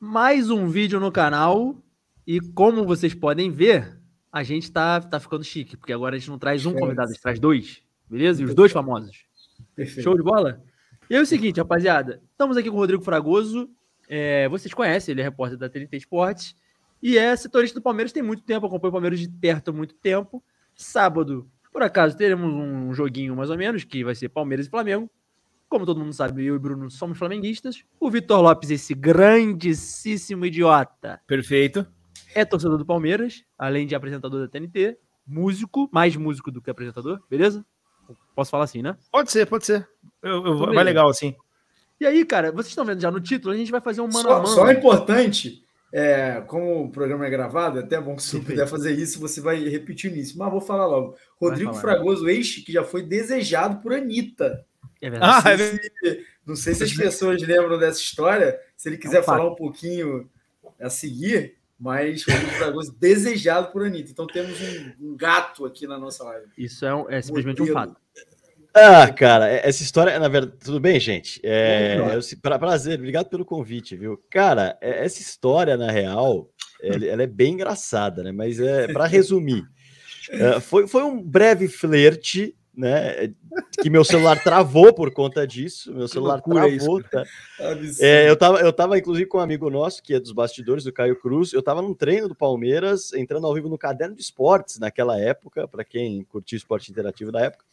mais um vídeo no canal e como vocês podem ver, a gente tá, tá ficando chique, porque agora a gente não traz um é convidado, a gente traz dois, beleza? E os dois famosos. Perfeito. Show de bola? E é o seguinte, rapaziada, estamos aqui com o Rodrigo Fragoso, é, vocês conhecem, ele é repórter da TNT Esportes e é setorista do Palmeiras tem muito tempo, acompanha o Palmeiras de perto há muito tempo. Sábado, por acaso, teremos um joguinho mais ou menos, que vai ser Palmeiras e Flamengo, como todo mundo sabe, eu e Bruno somos flamenguistas. O Vitor Lopes, esse grandíssimo idiota. Perfeito. É torcedor do Palmeiras, além de apresentador da TNT, músico, mais músico do que apresentador, beleza? Posso falar assim, né? Pode ser, pode ser. Eu, eu, então, vai legal assim. E aí, cara, vocês estão vendo já no título, a gente vai fazer um mano só, a mano. Só é importante, é, como o programa é gravado, é até bom que se Sim, puder fazer isso, você vai repetir nisso. Mas vou falar logo. Rodrigo falar, Fragoso, né? ex que já foi desejado por Anitta. É verdade. Ah, é Não sei se as pessoas lembram dessa história, se ele é quiser é um falar um pouquinho a seguir, mas um Fragoso desejado por Anitta. Então temos um, um, gato aqui na nossa live. Isso é, um, é simplesmente um fato. Ah, cara, é, essa história, na verdade, tudo bem, gente? É, é pra, prazer, obrigado pelo convite, viu? Cara, essa história, na real, ela, ela é bem engraçada, né? Mas é para resumir, foi, foi um breve flerte né? Que meu celular travou por conta disso. Meu celular travou. Tá? É, eu, tava, eu tava, inclusive, com um amigo nosso, que é dos bastidores, do Caio Cruz. Eu tava num treino do Palmeiras, entrando ao vivo no caderno de esportes naquela época, para quem curtiu esporte interativo da época.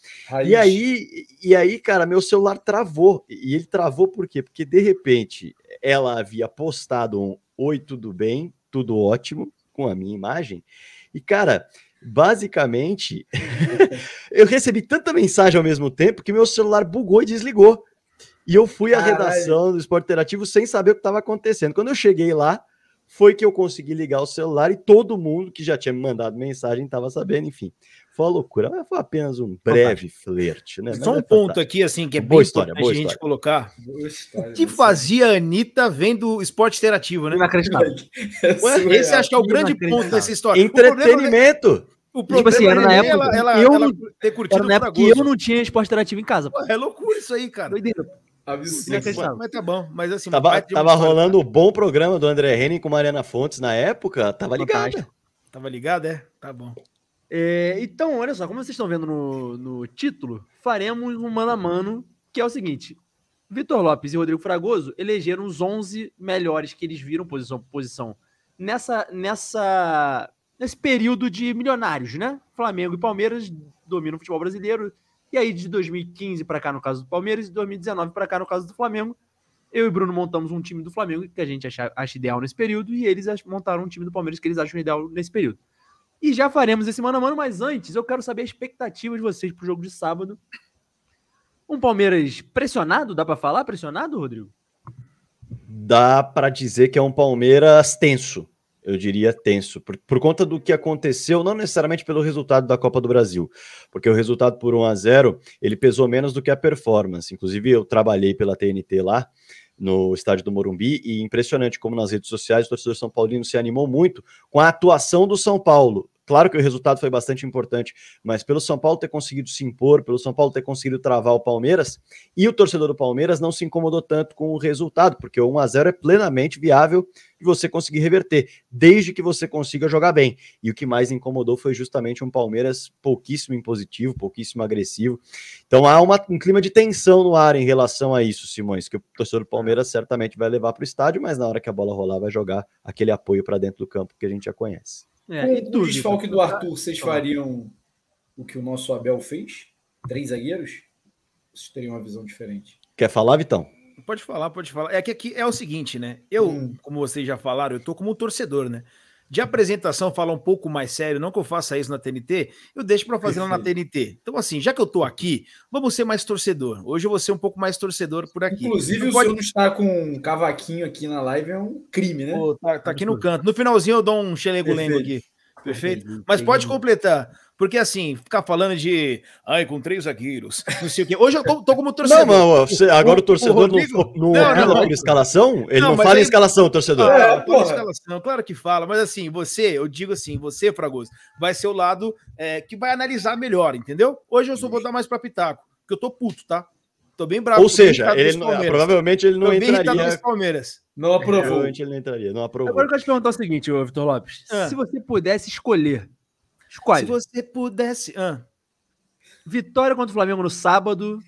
E aí, e aí, cara, meu celular travou. E ele travou por quê? Porque de repente ela havia postado um Oi, tudo bem, tudo ótimo, com a minha imagem. E, cara, basicamente, eu recebi tanta mensagem ao mesmo tempo que meu celular bugou e desligou. E eu fui à Caralho. redação do Esporte Interativo sem saber o que estava acontecendo. Quando eu cheguei lá, foi que eu consegui ligar o celular e todo mundo que já tinha me mandado mensagem estava sabendo, enfim. Foi uma loucura, mas foi apenas um breve flerte, né? Só um é ponto aqui, assim, que é boa história, boa a gente história. colocar. História, o que fazia a Anitta vendo esporte interativo, né? Inacreditável. Ué, esse acho que é o grande ponto dessa história. É Entretenimento! O tipo problema tipo assim, era é na época ela, ela, eu ela não, ter curtido era na época que eu não tinha esporte interativo em casa. Pô. É loucura isso aí, cara. Doideira. Absurdo. Mas tá bom, mas assim... Tava, tava rolando o um bom programa do André Henning com Mariana Fontes na época, tava ligado. Tava ligado, é? Tá bom. É, então, olha só, como vocês estão vendo no, no título, faremos um mano a mano, que é o seguinte... Vitor Lopes e Rodrigo Fragoso elegeram os 11 melhores que eles viram posição por posição nessa, nessa, nesse período de milionários, né? Flamengo e Palmeiras dominam o futebol brasileiro, e aí, de 2015 para cá, no caso do Palmeiras, e 2019 para cá, no caso do Flamengo, eu e Bruno montamos um time do Flamengo que a gente acha, acha ideal nesse período, e eles montaram um time do Palmeiras que eles acham ideal nesse período. E já faremos esse mano a mano, mas antes eu quero saber a expectativa de vocês para o jogo de sábado. Um Palmeiras pressionado, dá para falar pressionado, Rodrigo? Dá para dizer que é um Palmeiras tenso eu diria, tenso, por, por, conta do que aconteceu, não necessariamente pelo resultado da Copa do Brasil, porque o resultado por 1 a 0 ele pesou menos do que a performance. Inclusive, eu trabalhei pela TNT lá no estádio do Morumbi e impressionante como nas redes sociais o torcedor São Paulino se animou muito com a atuação do São Paulo. Claro que o resultado foi bastante importante, mas pelo São Paulo ter conseguido se impor, pelo São Paulo ter conseguido travar o Palmeiras, e o torcedor do Palmeiras não se incomodou tanto com o resultado, porque o 1 a 0 é plenamente viável de você conseguir reverter, desde que você consiga jogar bem. E o que mais incomodou foi justamente um Palmeiras pouquíssimo impositivo, pouquíssimo agressivo. Então há uma, um clima de tensão no ar em relação a isso, Simões, que o torcedor do Palmeiras certamente vai levar para o estádio, mas na hora que a bola rolar vai jogar aquele apoio para dentro do campo que a gente já conhece. É, Com o desfalque do Arthur, vocês fariam o que o nosso Abel fez? Três zagueiros? Vocês teriam uma visão diferente. Quer falar, Vitão? Pode falar, pode falar. É que aqui é o seguinte, né? Eu, hum. como vocês já falaram, eu tô como torcedor, né? de apresentação, falar um pouco mais sério, não que eu faça isso na TNT, eu deixo para fazer lá na TNT. Então, assim, já que eu estou aqui, vamos ser mais torcedor. Hoje eu vou ser um pouco mais torcedor por aqui. Inclusive, não o pode... senhor estar com um cavaquinho aqui na live é um crime, né? Pô, tá, tá aqui no canto. No finalzinho eu dou um xelego lengo aqui. Perfeito? Mas pode completar. Porque assim, ficar falando de. Ai, com três zagueiros, não sei o quê. Hoje eu tô, tô como torcedor. Não, não, você, agora o, o torcedor o Rodrigo, não, não, não, não, por escalação? Ele não, não fala em escalação, torcedor. não é, é por escalação, claro que fala, mas assim, você, eu digo assim, você, Fragoso, vai ser o lado é, que vai analisar melhor, entendeu? Hoje eu só vou dar mais pra Pitaco, porque eu tô puto, tá? Tô bem bravo. Ou seja, ele não, é, provavelmente ele não tô entraria. Palmeiras. Não aprovou. Provavelmente ele não entraria, não aprovou. Agora eu quero te perguntar o seguinte, Vitor Lopes. Ah. Se você pudesse escolher Escolhe. Se você pudesse. Ah. Vitória contra o Flamengo no sábado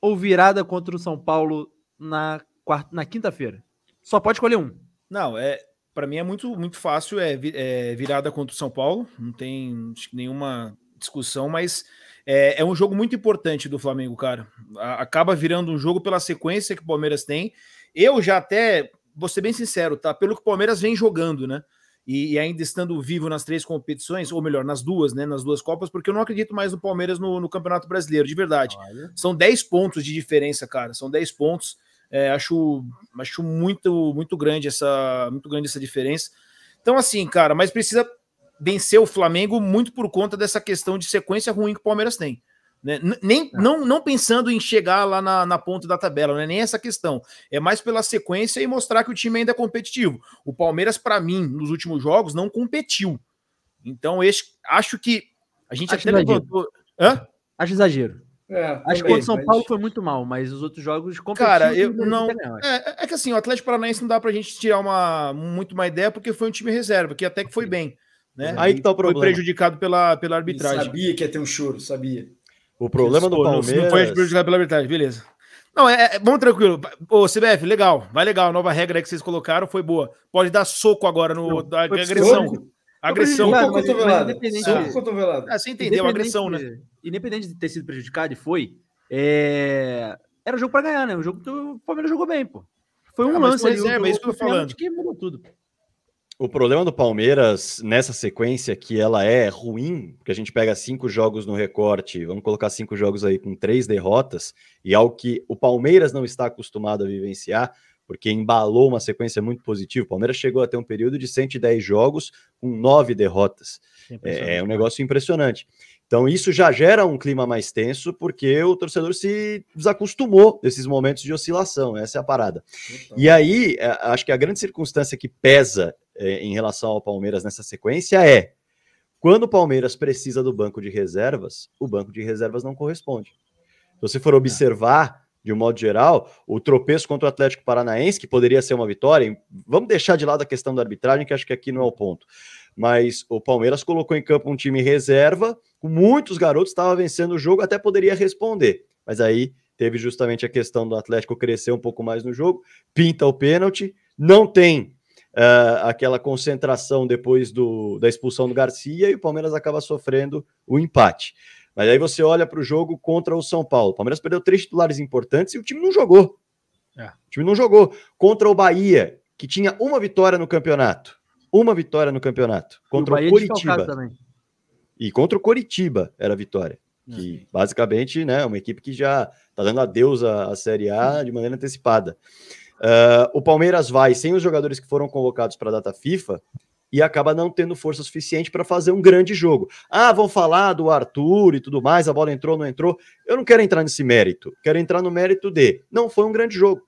ou virada contra o São Paulo na, quarta, na quinta-feira? Só pode escolher um. Não, é para mim é muito, muito fácil. É, é, virada contra o São Paulo. Não tem nenhuma discussão, mas é, é um jogo muito importante do Flamengo, cara. A, acaba virando um jogo pela sequência que o Palmeiras tem. Eu já até, vou ser bem sincero, tá? Pelo que o Palmeiras vem jogando, né? e, e, ainda estando vivo nas três competições, ou melhor, nas duas, né? Nas duas Copas, porque eu não acredito mais no Palmeiras no, no Campeonato Brasileiro, de verdade. Olha. São 10 pontos de diferença, cara. São 10 pontos. É, acho acho muito, muito grande essa muito grande essa diferença. Então, assim, cara, mas precisa vencer o Flamengo muito por conta dessa questão de sequência ruim que o Palmeiras tem. Né? Nem, é. não, não pensando em chegar lá na, na ponta da tabela, não é nem essa questão. É mais pela sequência e mostrar que o time ainda é competitivo. O Palmeiras, para mim, nos últimos jogos, não competiu. Então, esse, acho que a gente acho até exagero. levantou. Hã? Acho exagero. É, acho que o São mas... Paulo foi muito mal, mas os outros jogos competiram. Cara, eu não. É, é, é, que assim, o Atlético Paranaense não dá pra gente tirar uma, muito uma ideia, porque foi um time reserva, que até que foi bem. Né? Aí que tá o problema. Foi prejudicado pela, pela arbitragem. sabia que ia ter um choro, sabia. O problema do Palmeiras. Não, foi prejudicado pela metade, beleza. Não, é, é, tranquilo. Ô, CBF, legal, vai legal. A nova regra que vocês colocaram foi boa. Pode dar soco agora no não, agressão. Agressão. Soco cotovelada. Soco Ah, você entendeu, agressão, né? Independente de ter sido prejudicado, e foi. É... Era o jogo para ganhar, né? O jogo que o Palmeiras jogou bem, pô. Foi um ah, lance. Mas, ali, é, isso que eu tô falando. Que mudou tudo. O problema do Palmeiras nessa sequência, que ela é ruim, porque a gente pega cinco jogos no recorte, vamos colocar cinco jogos aí com três derrotas, e é ao que o Palmeiras não está acostumado a vivenciar, porque embalou uma sequência muito positiva. O Palmeiras chegou até um período de 110 jogos com nove derrotas. É, é, é um né? negócio impressionante. Então, isso já gera um clima mais tenso, porque o torcedor se desacostumou desses momentos de oscilação. Essa é a parada. Então. E aí, acho que a grande circunstância que pesa eh, em relação ao Palmeiras nessa sequência é: quando o Palmeiras precisa do banco de reservas, o banco de reservas não corresponde. Então, se você for é. observar de um modo geral, o tropeço contra o Atlético Paranaense, que poderia ser uma vitória, vamos deixar de lado a questão da arbitragem, que acho que aqui não é o ponto. Mas o Palmeiras colocou em campo um time reserva, com muitos garotos, estava vencendo o jogo, até poderia responder. Mas aí teve justamente a questão do Atlético crescer um pouco mais no jogo, pinta o pênalti, não tem uh, aquela concentração depois do, da expulsão do Garcia e o Palmeiras acaba sofrendo o empate. Mas aí você olha para o jogo contra o São Paulo. O Palmeiras perdeu três titulares importantes e o time não jogou. É. O time não jogou. Contra o Bahia, que tinha uma vitória no campeonato. Uma vitória no campeonato. Contra o, é o Coritiba. E contra o Coritiba era a vitória. É. Que basicamente é né, uma equipe que já está dando adeus à, à Série A de maneira antecipada. Uh, o Palmeiras vai sem os jogadores que foram convocados para a data FIFA e acaba não tendo força suficiente para fazer um grande jogo. Ah, vão falar do Arthur e tudo mais, a bola entrou, não entrou. Eu não quero entrar nesse mérito. Quero entrar no mérito de não foi um grande jogo.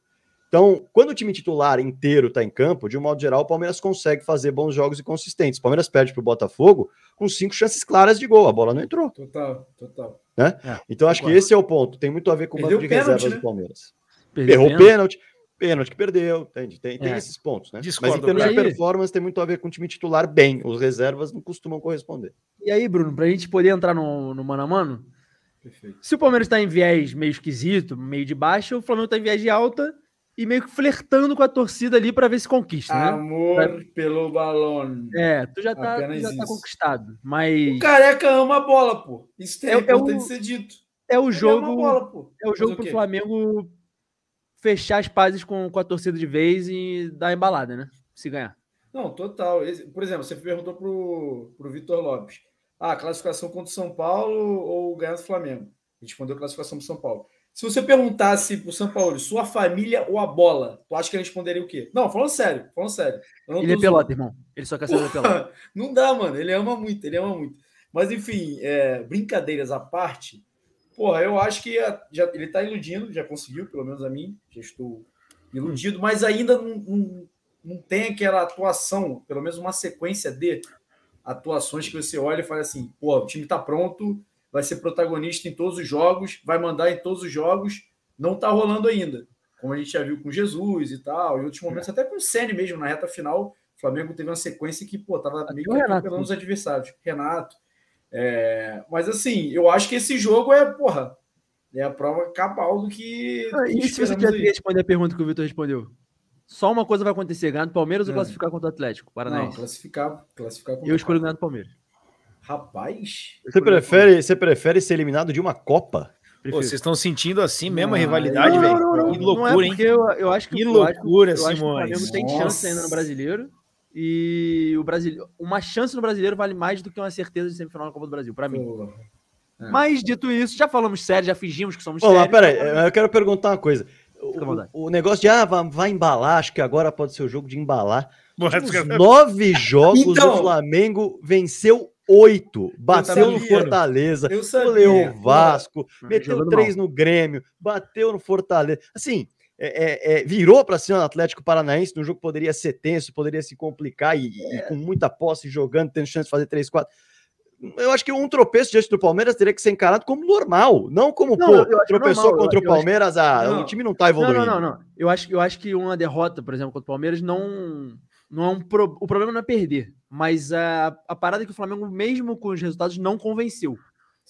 Então, quando o time titular inteiro está em campo, de um modo geral, o Palmeiras consegue fazer bons jogos e consistentes. O Palmeiras perde para o Botafogo com cinco chances claras de gol. A bola não entrou. Total, total. Né? É, então, acho claro. que esse é o ponto. Tem muito a ver com o banco de reservas né? do Palmeiras. Perdeu Errou pênalti. pênalti pênalti que perdeu, entende? Tem, tem é. esses pontos, né? Discordo, Mas em termos de performance, tem muito a ver com o time titular bem. Os reservas não costumam corresponder. E aí, Bruno, para a gente poder entrar no, no mano a mano, Perfeito. se o Palmeiras está em viés meio esquisito, meio de baixa, o Flamengo está em viés de alta e meio que flertando com a torcida ali para ver se conquista, né? Amor pra... pelo balão. É, tu já tá, tu já tá conquistado, mas... O Careca ama a bola, pô. Isso tem, é, é, o, ser dito. É o jogo... Bola, é o jogo o pro Flamengo fechar as pazes com, com a torcida de vez e dar embalada, né? Se ganhar. Não, total. Por exemplo, você perguntou pro, pro Vitor Lopes. Ah, classificação contra o São Paulo ou ganhar do Flamengo? Respondeu classificação o São Paulo. Se você perguntasse para o São Paulo, sua família ou a bola, tu acha que ele responderia o quê? Não, falando sério, falando sério. ele é pelota, zoando. irmão. Ele só quer ser pelota. Não dá, mano. Ele ama muito, ele ama muito. Mas, enfim, é, brincadeiras à parte, Porra, eu acho que a, é, já, ele está iludindo, já conseguiu, pelo menos a mim, já estou iludido, mas ainda não, não, não tem aquela atuação, pelo menos uma sequência de atuações que você olha e fala assim: pô, o time está pronto, vai ser protagonista em todos os jogos, vai mandar em todos os jogos, não está rolando ainda. Como a gente já viu com Jesus e tal, em outros momentos, até com o Sene mesmo, na reta final, o Flamengo teve uma sequência que, pô, tava meio que pelando os adversários. Renato. É, mas assim, eu acho que esse jogo é, porra, é a prova cabal do que. Ah, e se você quiser responder a pergunta que o Vitor respondeu? Só uma coisa vai acontecer: ganhar do Palmeiras é. ou classificar contra o Atlético? Paranaense. Não, classificar, classificar contra Eu escolho ganhar do Palmeiras. Rapaz. Você prefere, você prefere ser eliminado de uma Copa? Pô, vocês estão sentindo assim mesmo a rivalidade, velho? Que é loucura, hein? Eu, eu, acho que, que loucura, eu acho, Simões. Eu acho que o Flamengo tem chance ainda no brasileiro. E o brasileiro, uma chance no brasileiro vale mais do que uma certeza de semifinal na Copa do Brasil, para mim. É. Mas dito isso, já falamos sério, já fingimos que somos Olá, sérios. Peraí, é, eu quero perguntar uma coisa. O, o, negócio de ah, vai, embalar, acho que agora pode ser o jogo de embalar. É Os nove jogos, então... o Flamengo venceu oito, bateu no Fortaleza, goleou o Vasco, meteu três no Grêmio, bateu no Fortaleza. Assim, é, é, é, virou para cima do Atlético Paranaense, num jogo que poderia ser tenso, poderia se complicar e, e é. com muita posse jogando, tendo chance de fazer 3, 4. Eu acho que um tropeço diante do Palmeiras teria que ser encarado como normal, não como não, pô, é tropeçou normal, contra o Palmeiras, que... ah, o time não está evoluindo. Não, não, não, não. Eu, acho, eu acho que uma derrota, por exemplo, contra o Palmeiras não não é um pro... o problema não é perder, mas a, a parada é que o Flamengo, mesmo com os resultados, não convenceu.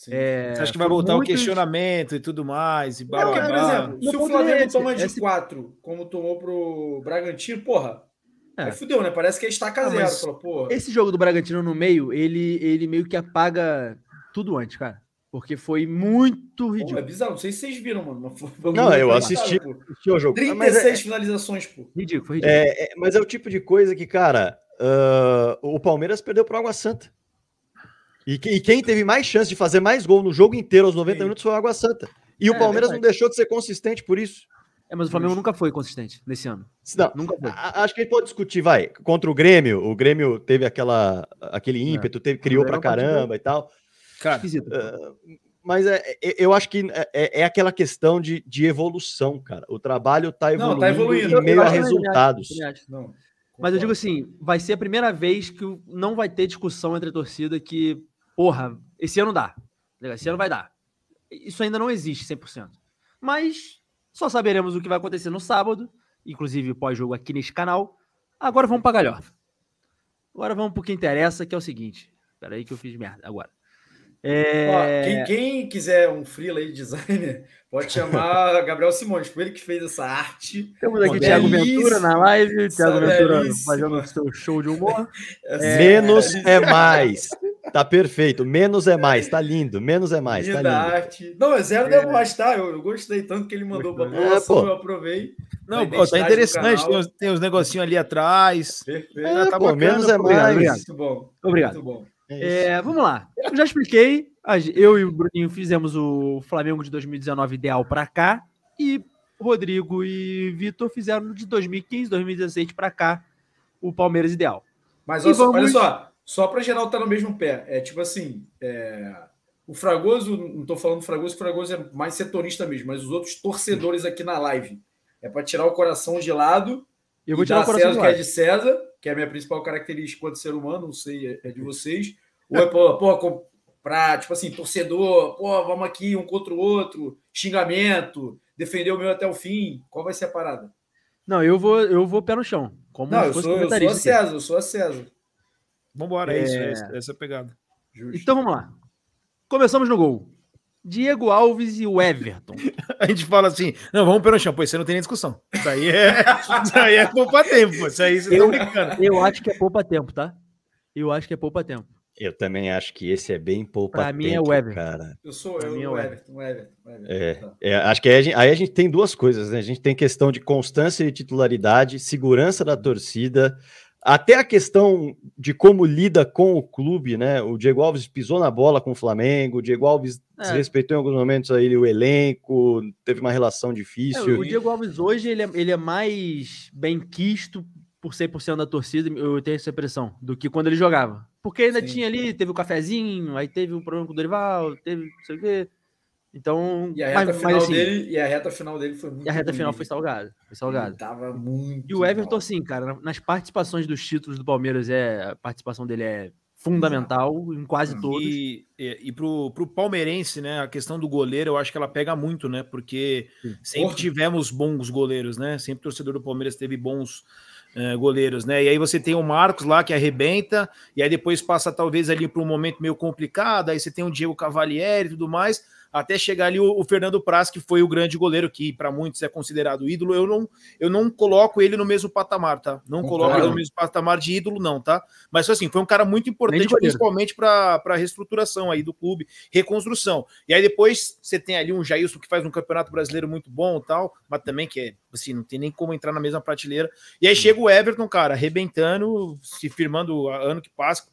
É, Você acha que vai voltar o questionamento e tudo mais? E blá, não, blá, por exemplo, se o Flamengo esse, toma de esse... quatro, como tomou pro Bragantino, porra, é. Aí fudeu, né? Parece que é estaca ah, zero. Fala, porra. Esse jogo do Bragantino no meio, ele, ele meio que apaga tudo antes, cara. Porque foi muito ridículo. Pô, é bizarro, não sei se vocês viram, mano. não, eu assisti, cara, assisti o jogo. 36 ah, é, finalizações, pô. Ridículo, foi é, ridículo. É, é, mas é o tipo de coisa que, cara, uh, o Palmeiras perdeu pro Água Santa. E, e, quem teve mais chance de fazer mais gol no jogo inteiro aos 90 Sim. minutos foi o Água Santa. E é, o Palmeiras é não deixou de ser consistente por isso. É, mas o Flamengo nunca foi consistente nesse ano. Não, nunca foi. acho que a gente pode discutir, vai, contra o Grêmio. O Grêmio teve aquela, aquele é. ímpeto, teve, criou pra caramba e tal. Cara, Esquisito. Uh, mas é, é, é, eu acho que é, é aquela questão de, de, evolução, cara. O trabalho tá evoluindo, não, tá evoluindo. em meio a resultados. Não, mas eu digo assim, vai ser a primeira vez que não vai ter discussão entre a torcida que porra, esse ano dá. Tá esse ano vai dar. Isso ainda não existe 100%. Mas só saberemos o que vai acontecer no sábado, inclusive pós-jogo aqui neste canal. Agora vamos para galhofa. Agora vamos para o que interessa, que é o seguinte. Espera aí que eu fiz merda agora. É... Ó, quem, quem, quiser um freela aí, designer, pode chamar Gabriel Simões, foi ele que fez essa arte. Temos aqui Thiago Ventura na live, Thiago Ventura fazendo o seu show de humor. É, é... Menos é mais. Tá perfeito. Menos é mais, tá lindo. Menos é mais, tá lindo. Arte. Não, é zero é. deve mais, tá? Eu, eu, gostei tanto que ele mandou pra população, é, eu aprovei. Não, pô, tá interessante. Tem uns, tem uns negocinhos ali atrás. Perfeito. Ah, tá é, tá pô, bacana, menos é mais. Obrigado. Muito bom. Obrigado. Muito bom. É, é vamos lá. Eu já expliquei. Eu e o Bruninho fizemos o Flamengo de 2019 ideal para cá e Rodrigo e Vitor fizeram de 2015, 2016 para cá o Palmeiras ideal. Mas olha, vamos... olha só, só para geral estar tá no mesmo pé. É tipo assim. É... O Fragoso, não estou falando do Fragoso, o Fragoso é mais setorista mesmo, mas os outros torcedores aqui na live. É para tirar o coração de lado. Eu vou tirar o coração César, que é de César, que é a minha principal característica enquanto ser humano, não sei, é, é de vocês. Ou é pô, pô, tipo assim, torcedor, pô, vamos aqui um contra o outro, xingamento, defender o meu até o fim. Qual vai ser a parada? Não, eu vou, eu vou pé no chão. Como não, eu sou, eu sou a César, eu sou a César. Vambora, é, é isso, é, é. essa, é pegada. Justo. Então vamos lá. Começamos no gol. Diego Alves e o Everton. A gente fala assim: não, vamos pelo chão, pois você não tem nem discussão. Isso aí é, isso aí é poupa tempo. Isso aí você tá eu, tá brincando. Eu acho que é poupa tempo, tá? Eu acho que é poupa tempo. Eu também acho que esse é bem poupa tempo. Pra mim é o Everton. Cara. Eu sou pra eu, mim é o Everton. Everton, Everton, Everton. É, tá. é, acho que aí a, gente, aí a, gente, tem duas coisas, né? A gente tem questão de constância de titularidade, segurança da torcida até a questão de como lida com o clube, né? O Diego Alves pisou na bola com o Flamengo, o Diego Alves é. desrespeitou em alguns momentos aí o elenco, teve uma relação difícil. É, o Diego Alves hoje ele é, ele é mais bem quisto por 100% da torcida, eu tenho essa impressão, do que quando ele jogava. Porque ainda Sim. tinha ali, teve o cafezinho, aí teve um problema com o Dorival, teve não sei o quê. Então, e a reta, mas, final, mas, assim, dele, e a reta final dele foi muito. E a reta final foi salgada. Foi salgada. tava muito. E o Everton, mal. assim, cara, nas participações dos títulos do Palmeiras, é, a participação dele é fundamental em quase hum, todos. E, e pro, pro palmeirense, né, a questão do goleiro, eu acho que ela pega muito, né? Porque Sim. sempre Porra. tivemos bons goleiros, né? Sempre o torcedor do Palmeiras teve bons eh, goleiros, né? E aí você tem o Marcos lá que arrebenta, e aí depois passa talvez ali para um momento meio complicado, aí você tem o Diego Cavalieri e tudo mais até chegar ali o, o Fernando Praz, que foi o grande goleiro, que para muitos é considerado ídolo. Eu não, eu não coloco ele no mesmo patamar, tá? Não coloco ele no mesmo patamar de ídolo, não, tá? Mas assim, foi um cara muito importante, principalmente para a reestruturação aí do clube, reconstrução. E aí depois você tem ali um Jailson que faz um campeonato brasileiro muito bom e tal, mas também que é assim, não tem nem como entrar na mesma prateleira. E aí chega o Everton, cara, arrebentando, se firmando ano que passa,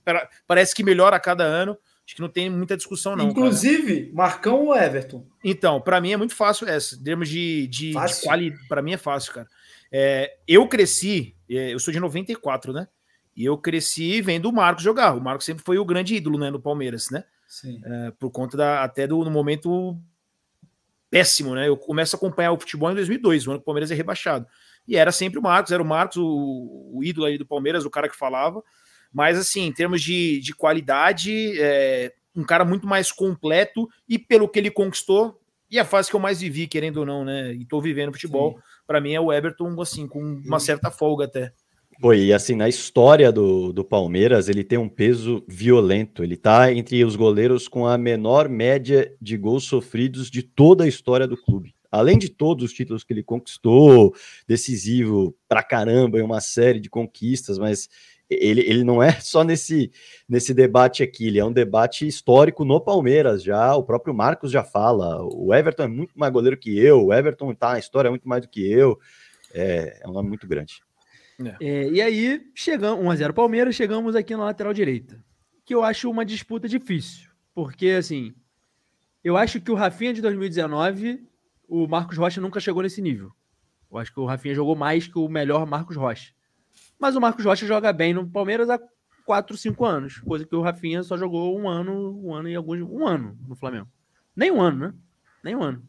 parece que melhora a cada ano. Acho que não tem muita discussão, não. Inclusive, cara. Marcão ou Everton? Então, para mim é muito fácil essa. Em termos de, de, de qualidade, para mim é fácil, cara. É, eu cresci, é, eu sou de 94, né? E eu cresci vendo o Marcos jogar. O Marcos sempre foi o grande ídolo né, no Palmeiras, né? Sim. É, por conta da, até do no momento péssimo, né? Eu começo a acompanhar o futebol em 2002, o ano que o Palmeiras é rebaixado. E era sempre o Marcos, era o Marcos, o, o ídolo aí do Palmeiras, o cara que falava. Mas, assim, em termos de, de qualidade, é, um cara muito mais completo e pelo que ele conquistou. E a fase que eu mais vivi, querendo ou não, né? E tô vivendo futebol, para mim é o Everton, assim, com uma certa folga até. Foi, e assim, na história do, do Palmeiras, ele tem um peso violento. Ele tá entre os goleiros com a menor média de gols sofridos de toda a história do clube. Além de todos os títulos que ele conquistou, decisivo pra caramba em uma série de conquistas, mas ele, ele não é só nesse, nesse debate aqui, ele é um debate histórico no Palmeiras já, o próprio Marcos já fala, o Everton é muito mais goleiro que eu, o Everton tá na história é muito mais do que eu, é, é um nome muito grande. É. é e aí, chegamos 1x0 Palmeiras, chegamos aqui na lateral direita, que eu acho uma disputa difícil, porque assim, eu acho que o Rafinha de 2019, o Marcos Rocha nunca chegou nesse nível. Eu acho que o Rafinha jogou mais que o melhor Marcos Rocha. Mas o Marcos Rocha joga bem no Palmeiras há 4, 5 anos, coisa que o Rafinha só jogou um ano, um ano e alguns. um ano no Flamengo. Nem um ano, né? Nem um ano.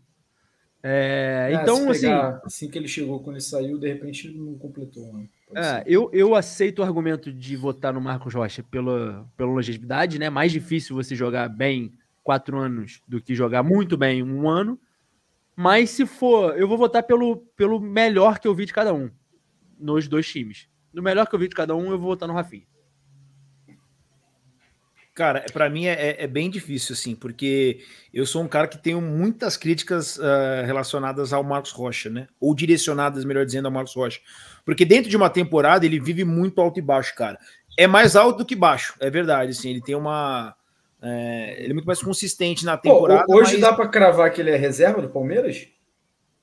É, é, então, assim, pegar, assim. Assim que ele chegou, quando ele saiu, de repente não completou. Né? É, eu, eu aceito o argumento de votar no Marcos Rocha pela, pela longevidade, né? Mais difícil você jogar bem quatro anos do que jogar muito bem um ano. Mas se for, eu vou votar pelo, pelo melhor que eu vi de cada um nos dois times no melhor que eu vi de cada um, eu vou votar no Rafinha. Cara, para mim é, é, é, bem difícil, assim, porque eu sou um cara que tenho muitas críticas uh, relacionadas ao Marcos Rocha, né? Ou direcionadas, melhor dizendo, ao Marcos Rocha. Porque dentro de uma temporada ele vive muito alto e baixo, cara. É mais alto do que baixo, é verdade, assim. Ele tem uma. É, ele é muito mais consistente na temporada. Pô, hoje mas... dá para cravar que ele é reserva do Palmeiras?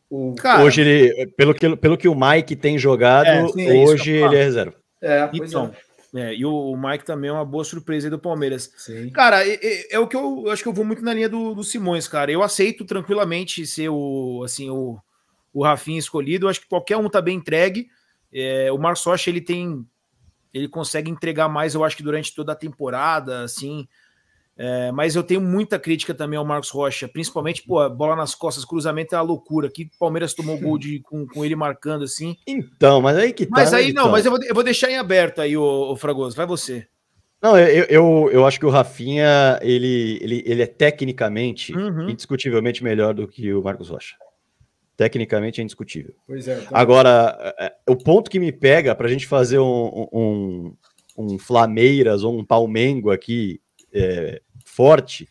O, Cara, hoje ele, pelo que, pelo que o Mike tem jogado, é, sim, é hoje é ele é reserva. É, então. É. é e o Mike também é uma boa surpresa aí do Palmeiras. Sim. Cara, é, é, o que eu, eu, acho que eu vou muito na linha do, do, Simões, cara. Eu aceito tranquilamente ser o assim o, o Rafinha escolhido. Eu acho que qualquer um tá bem entregue. É, o Marçocha, ele tem ele consegue entregar mais, eu acho que durante toda a temporada, assim, é, mas eu tenho muita crítica também ao Marcos Rocha, principalmente, pô, bola nas costas, cruzamento é uma loucura. Que Palmeiras tomou gol de, com, com ele marcando assim. Então, mas aí que tá. Mas né, aí, não, mas eu vou, eu vou deixar em aberto aí, o, Fragoso, vai você. Não, eu, eu, eu, acho que o Rafinha, ele, ele, ele é tecnicamente, uhum. indiscutivelmente melhor do que o Marcos Rocha. Tecnicamente é indiscutível. Pois é. Tá. Agora, é, é, o ponto que me pega para a gente fazer um, um, um Flameiras ou um Palmengo aqui é, forte,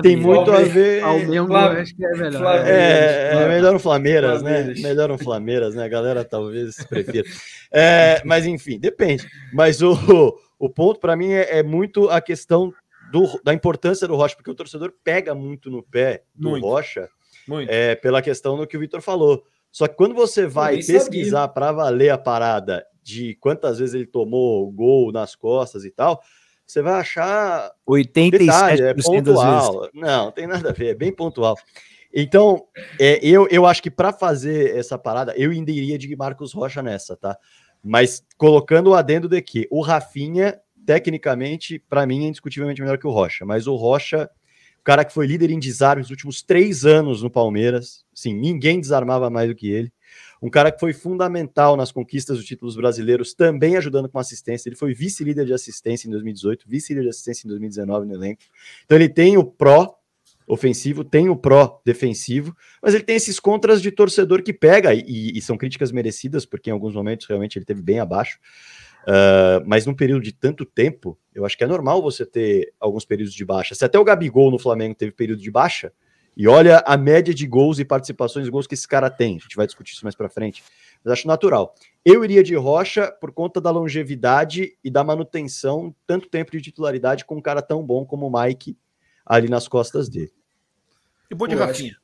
tem muito a ver. Flam... acho que é melhor. Flameiras, é, é, é melhor um Flameiras, né? Melhor um Flameiras, né? A galera talvez prefira. É, mas enfim, depende. Mas o, o ponto para mim é, é muito a questão do, da importância do Rocha, porque o torcedor pega muito no pé do muito, Rocha muito. É, pela questão do que o Vitor falou. Só que quando você vai pesquisar para valer a parada de quantas vezes ele tomou gol nas costas e tal, você vai achar 87% detalhe, é pontual. Não, tem nada a ver, é bem pontual. Então, é, eu, eu acho que para fazer essa parada, eu ainda iria de Marcos Rocha nessa, tá? Mas colocando o adendo de que o Rafinha, tecnicamente, para mim, é indiscutivelmente melhor que o Rocha. Mas o Rocha, o cara que foi líder em desarme nos últimos três anos no Palmeiras, sim, ninguém desarmava mais do que ele um cara que foi fundamental nas conquistas dos títulos brasileiros, também ajudando com assistência. Ele foi vice-líder de assistência em 2018, vice-líder de assistência em 2019 no elenco. Então ele tem o pró ofensivo, tem o pró defensivo, mas ele tem esses contras de torcedor que pega, e, e são críticas merecidas, porque em alguns momentos realmente ele teve bem abaixo. Uh, mas num período de tanto tempo, eu acho que é normal você ter alguns períodos de baixa. Se até o Gabigol no Flamengo teve período de baixa, e olha a média de gols e participações de gols que esse cara tem. A gente vai discutir isso mais para frente. Mas acho natural. Eu iria de Rocha por conta da longevidade e da manutenção, tanto tempo de titularidade com um cara tão bom como o Mike ali nas costas dele. E bom de eu Rafinha. Acho,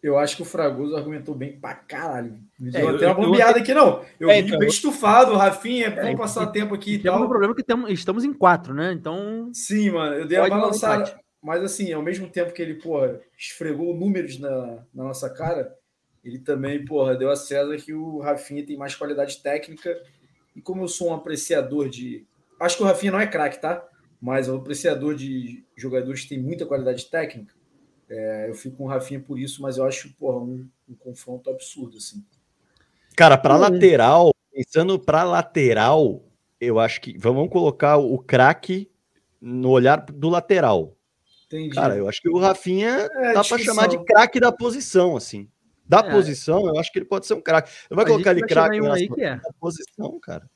eu acho que o Fragoso argumentou bem pra caralho. Me é, deu é, até uma bombeada aqui, não. Eu é, então, bem estufado, Rafinha, vamos é, passar tempo aqui e tal. O problema é que temos, estamos em quatro, né? Então. Sim, mano, eu dei uma balançada. Mas, assim, ao mesmo tempo que ele, porra, esfregou números na, na nossa cara, ele também, porra, deu a César que o Rafinha tem mais qualidade técnica. E como eu sou um apreciador de. Acho que o Rafinha não é craque, tá? Mas é um apreciador de jogadores que tem muita qualidade técnica. É, eu fico com o Rafinha por isso, mas eu acho, porra, um, um confronto absurdo, assim. Cara, para hum. lateral, pensando para lateral, eu acho que. Vamos colocar o craque no olhar do lateral. Entendi. Cara, eu acho que o Rafinha é, dá tá para chamar de craque da posição, assim. Da é, posição, eu acho que ele pode ser um craque. Eu vou colocar ele craque um aí que é. da posição, cara.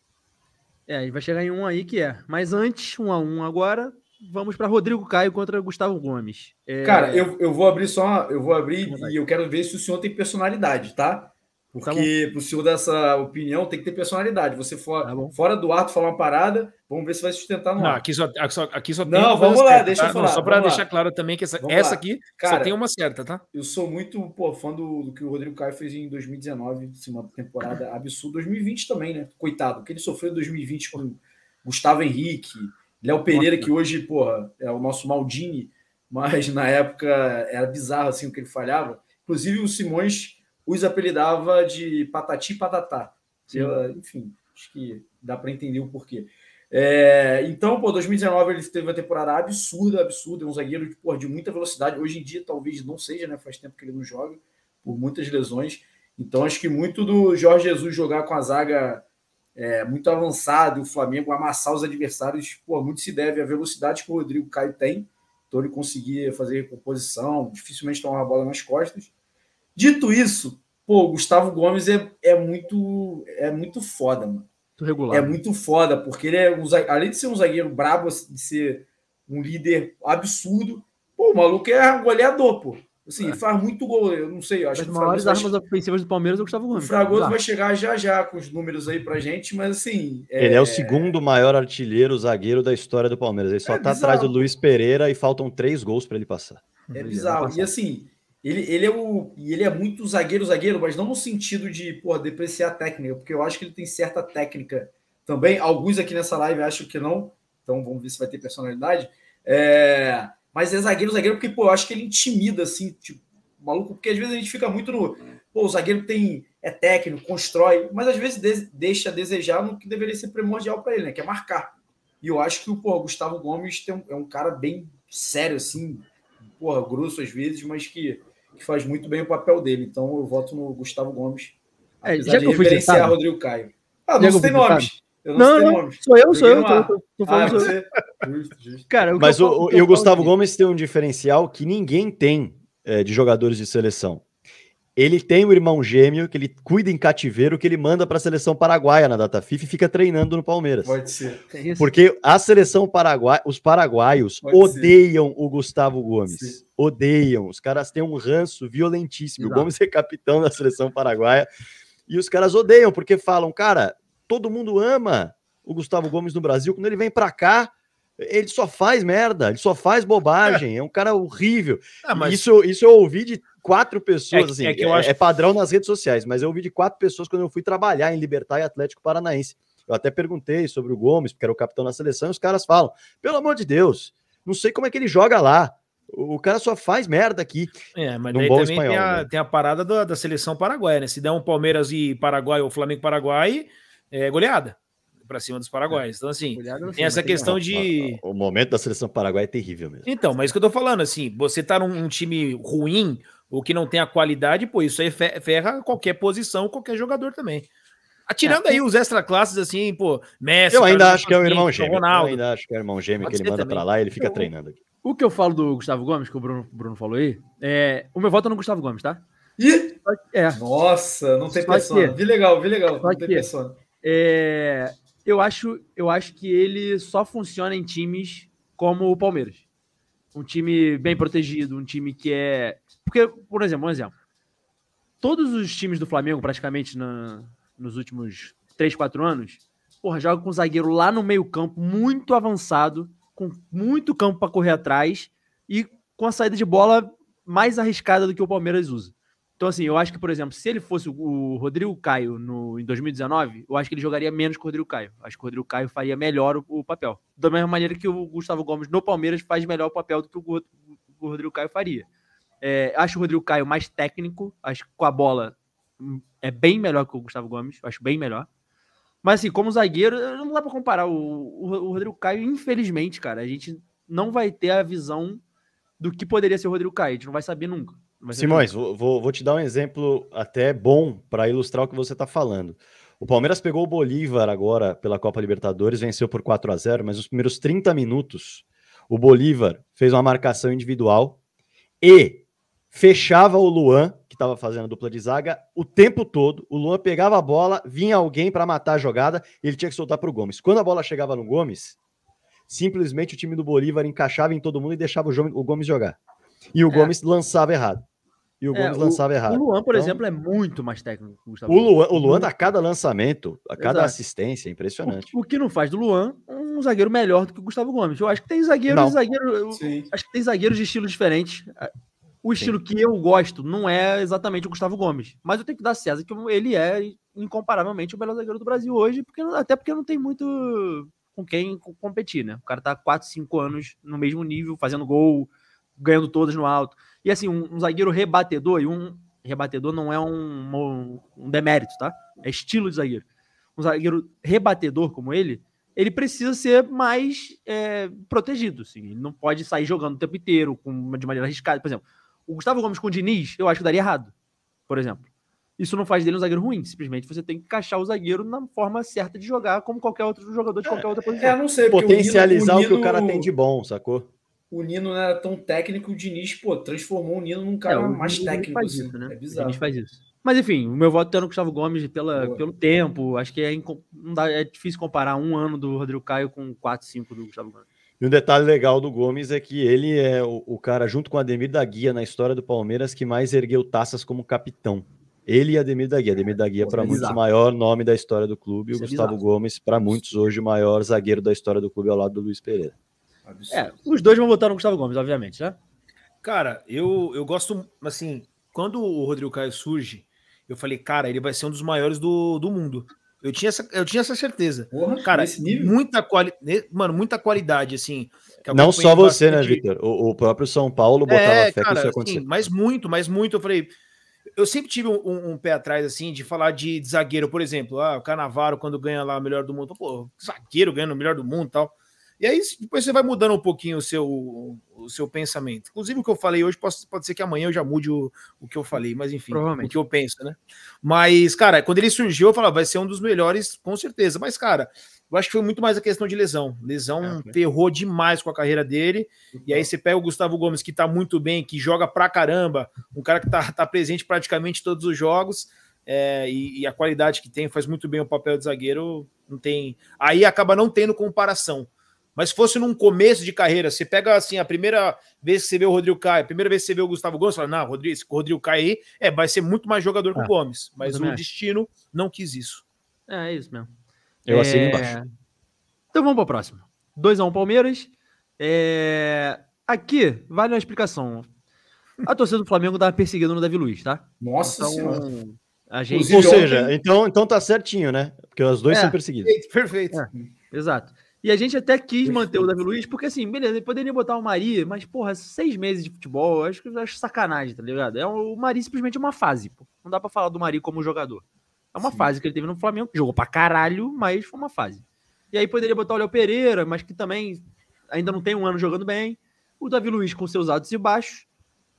É, a vai chegar em um aí que é. Mas antes, um a um agora, vamos para Rodrigo Caio contra Gustavo Gomes. É... Cara, eu, eu vou abrir só, uma, eu vou abrir e eu quero ver se o senhor tem personalidade, tá? Tá porque tá para o senhor dessa opinião tem que ter personalidade. Você for, tá fora do ato falar uma parada, vamos ver se vai sustentar no não, ar. Aqui só, aqui só, aqui só tem Não, vamos lá, certa, deixa tá? eu falar. Não, só para deixar lá. claro também que essa, essa aqui Cara, só tem uma certa, tá? Eu sou muito pô, fã do, do que o Rodrigo Caio fez em 2019, assim, uma temporada absurda. 2020 também, né? Coitado, o que ele sofreu em 2020 com Gustavo Henrique, Léo Pereira, que hoje, porra, é o nosso Maldini, mas na época era bizarro assim o que ele falhava. Inclusive o Simões os apelidava de Patati Patatá. enfim, acho que dá para entender o porquê. É, então, pô, 2019 ele teve uma temporada absurda, absurda, é um zagueiro de, de muita velocidade. Hoje em dia talvez não seja, né? Faz tempo que ele não joga, por muitas lesões. Então, acho que muito do Jorge Jesus jogar com a zaga é, muito avançada, o Flamengo amassar os adversários, pô, muito se deve à velocidade que o Rodrigo Caio tem. Então ele conseguia fazer recomposição, dificilmente tomar a bola nas costas. Dito isso, pô, Gustavo Gomes é, é muito é muito foda, mano. Muito regular. É muito foda, porque ele é um, além de ser um zagueiro brabo, assim, de ser um líder absurdo, pô, o maluco é goleador, pô. Assim, é. faz muito gol, eu não sei. Eu acho as que maiores vai... armas ofensivas do Palmeiras é o Gustavo Gomes. O Fragoso vai chegar já já com os números aí pra gente, mas assim. É... Ele é o segundo maior artilheiro zagueiro da história do Palmeiras. Ele só é tá bizarro. atrás do Luiz Pereira e faltam três gols para ele passar. É uhum. bizarro. E assim, ele, ele, é o, ele é muito zagueiro, zagueiro, mas não no sentido de porra, depreciar a técnica, porque eu acho que ele tem certa técnica também. Alguns aqui nessa live acham que não, então vamos ver se vai ter personalidade. É, mas é zagueiro, zagueiro, porque pô, eu acho que ele intimida, assim, tipo, maluco, porque às vezes a gente fica muito no. Pô, o zagueiro tem, é técnico, constrói, mas às vezes de, deixa a desejar no que deveria ser primordial para ele, né? Que é marcar. E eu acho que o Gustavo Gomes tem, é um cara bem sério, assim, porra, grosso às vezes, mas que que faz muito bem o papel dele. Então eu voto no Gustavo Gomes. É, já que eu fui referenciar ditado? Rodrigo Caio. Ah, não tem nomes. Eu não, não, não sou eu, sou eu. Tô, tô, ah, é você... Justo, justo. Cara, o Mas eu, o, eu, eu é Gustavo Gomes tem um diferencial que ninguém tem é, de jogadores de seleção. Ele tem o irmão gêmeo que ele cuida em cativeiro, que ele manda para a seleção paraguaia na data FIFA e fica treinando no Palmeiras. Pode ser. É porque a seleção paraguaia, os paraguaios Pode odeiam ser. o Gustavo Gomes. Sim. Odeiam. Os caras têm um ranço violentíssimo. Exato. O Gomes é capitão da seleção paraguaia. E os caras odeiam, porque falam, cara, todo mundo ama o Gustavo Gomes no Brasil. Quando ele vem para cá, ele só faz merda, ele só faz bobagem, é. é um cara horrível. Ah, mas... isso, isso eu ouvi de quatro pessoas, é, assim, é, que eu é, acho... é padrão nas redes sociais, mas eu ouvi de quatro pessoas quando eu fui trabalhar em Libertar e Atlético Paranaense. Eu até perguntei sobre o Gomes, porque era o capitão da seleção, e os caras falam: pelo amor de Deus, não sei como é que ele joga lá. O cara só faz merda aqui. É, mas daí também espanhol, tem, a, né? tem, a, parada da, da seleção paraguaia, né? Se der um Palmeiras e Paraguai ou Flamengo Paraguai, é goleada para cima dos é. paraguaios. Então, assim, tem essa questão né? de. O momento da seleção paraguaia é terrível mesmo. Então, mas é o que eu tô falando, assim, você tá num um time ruim, ou que não tem a qualidade, pô, isso aí ferra qualquer posição, qualquer jogador também. Atirando é, aí os extra classes, assim, pô, Messi. Eu ainda acho que é o irmão gêmeo. Ronaldo. Eu ainda acho que é o irmão gêmeo Pode que ele manda para lá e ele fica eu, treinando aqui. O que eu falo do Gustavo Gomes, que o Bruno, Bruno falou aí, é. O meu voto é no Gustavo Gomes, tá? Ih! É. Nossa, não tem pessoa, Vi legal, vi legal. Só não tem pessoa. É... Eu acho, eu acho que ele só funciona em times como o Palmeiras. Um time bem protegido, um time que é. Porque, por exemplo, um exemplo. Todos os times do Flamengo, praticamente na, nos últimos 3, 4 anos, porra, joga com um zagueiro lá no meio-campo, muito avançado, com muito campo para correr atrás e com a saída de bola mais arriscada do que o Palmeiras usa. Então, assim, eu acho que, por exemplo, se ele fosse o Rodrigo Caio no, em 2019, eu acho que ele jogaria menos que o Rodrigo Caio. Acho que o Rodrigo Caio faria melhor o, o papel. Da mesma maneira que o Gustavo Gomes no Palmeiras faz melhor o papel do que o, o Rodrigo Caio faria. É, acho o Rodrigo Caio mais técnico, acho que com a bola hum, é bem melhor que o Gustavo Gomes, acho bem melhor. Mas, assim, como zagueiro, não dá para comparar. O, o, o Rodrigo Caio, infelizmente, cara, a gente não vai ter a visão do que poderia ser o Rodrigo Caio. A gente não vai saber nunca. Vai Simões, Vou, vou te dar um exemplo até bom para ilustrar o que você está falando. O Palmeiras pegou o Bolívar agora pela Copa Libertadores, venceu por 4 a 0 mas nos primeiros 30 minutos, o Bolívar fez uma marcação individual e fechava o Luan, que estava fazendo a dupla de zaga, o tempo todo. O Luan pegava a bola, vinha alguém para matar a jogada, ele tinha que soltar para o Gomes. Quando a bola chegava no Gomes, simplesmente o time do Bolívar encaixava em todo mundo e deixava o Gomes jogar. E o é. Gomes lançava errado. E o é, Gomes o, lançava errado. O Luan, por então, exemplo, é muito mais técnico que o Gustavo. O Luan, o Luan dá cada lançamento, a cada Exato. assistência, é impressionante. O, o, que não faz do Luan um zagueiro melhor do que o Gustavo Gomes. Eu acho que tem zagueiros, zagueiro, acho que tem zagueiros de estilo diferentes. O estilo Sim. que eu gosto não é exatamente o Gustavo Gomes, mas eu tenho que dar César que ele é incomparavelmente o melhor zagueiro do Brasil hoje, porque até porque não tem muito com quem competir, né? O cara tá 4, 5 anos no mesmo nível, fazendo gol, ganhando todas no alto. E assim, um, um zagueiro rebatedor, e um rebatedor não é um, um, um demérito, tá? É estilo de zagueiro. Um zagueiro rebatedor como ele, ele precisa ser mais é, protegido. Assim. Ele não pode sair jogando o tempo inteiro com, de maneira arriscada. Por exemplo, o Gustavo Gomes com o Diniz, eu acho que daria errado, por exemplo. Isso não faz dele um zagueiro ruim, simplesmente você tem que encaixar o zagueiro na forma certa de jogar, como qualquer outro jogador de é, qualquer outra é, posição. É, não sei, Potencializar o, Nino, o, Nino, o, que o cara tem de bom, sacou? O Nino não era tão técnico, o Diniz, pô, transformou o Nino num cara é, mais Nino técnico. Faz assim. isso, né? É bizarro. O Diniz faz isso. Mas enfim, o meu voto é no Gustavo Gomes pela, pelo tempo. Acho que é, não dá, é difícil comparar um ano do Rodrigo Caio com 4, 5 do Gustavo Gomes. E um detalhe legal do Gomes é que ele é o, o cara, junto com o Ademir da Guia, na história do Palmeiras, que mais ergueu taças como capitão. Ele e Ademir da Guia. É, Ademir da Guia, para é muitos, o maior nome da história do clube. Isso o é Gustavo é Gomes, para muitos, hoje, o maior zagueiro da história do clube ao lado do Luiz Pereira. É, os dois vão votar no Gustavo Gomes, obviamente, né? Cara, eu, eu gosto, assim, quando o Rodrigo Caio surge, eu falei, cara, ele vai ser um dos maiores do, do mundo. Eu tinha essa, eu tinha essa certeza. Porra, cara, muita qualidade, mano, muita qualidade, assim. Não só você, bastante. né, Vitor? O, o, próprio São Paulo botava é, fé cara, isso acontecer. Sim, mas muito, mas muito. Eu falei, eu sempre tive um, um, um, pé atrás, assim, de falar de, de, zagueiro, por exemplo. Ah, o Canavaro, quando ganha lá o melhor do mundo, pô, zagueiro ganhando o melhor do mundo tal. E aí depois você vai mudando um pouquinho o seu, o seu pensamento. Inclusive, o que eu falei hoje pode, pode ser que amanhã eu já mude o, o que eu falei, mas enfim, o que eu penso, né? Mas, cara, quando ele surgiu, eu falava, vai ser um dos melhores, com certeza. Mas, cara, eu acho que foi muito mais a questão de lesão. Lesão é, ferrou demais com a carreira dele. Uhum. E aí você pega o Gustavo Gomes, que tá muito bem, que joga pra caramba, um cara que tá, tá presente praticamente todos os jogos. É, e, e, a qualidade que tem, faz muito bem o papel de zagueiro, não tem. Aí acaba não tendo comparação. Mas se fosse num começo de carreira, você pega assim, a primeira vez que você vê o Rodrigo Caio, a primeira vez que você vê o Gustavo Gomes, você fala, não, Rodrigo, esse Rodrigo Caio aí é, vai ser muito mais jogador ah, que o é, Gomes. Mas o destino não quis isso. É, é isso mesmo. Eu assino é. embaixo. Então vamos para o próximo. 2x1 um, Palmeiras. É... Aqui vale uma explicação. A torcida do Flamengo estava perseguindo no Davi Luiz, tá? Nossa então, senhora. A gente... Ou seja, então, então tá certinho, né? Porque os dois é, são perseguidos. Perfeito, perfeito. É, exato. E a gente até quis manter o Davi Luiz, porque assim, beleza, ele poderia botar o Mari, mas, porra, seis meses de futebol, acho que acho sacanagem, tá ligado? É, o Mari simplesmente é uma fase, pô. Não dá para falar do Mari como jogador. É uma Sim. fase que ele teve no Flamengo, que jogou pra caralho, mas foi uma fase. E aí poderia botar o Léo Pereira, mas que também ainda não tem um ano jogando bem. O Davi Luiz com seus altos e baixos.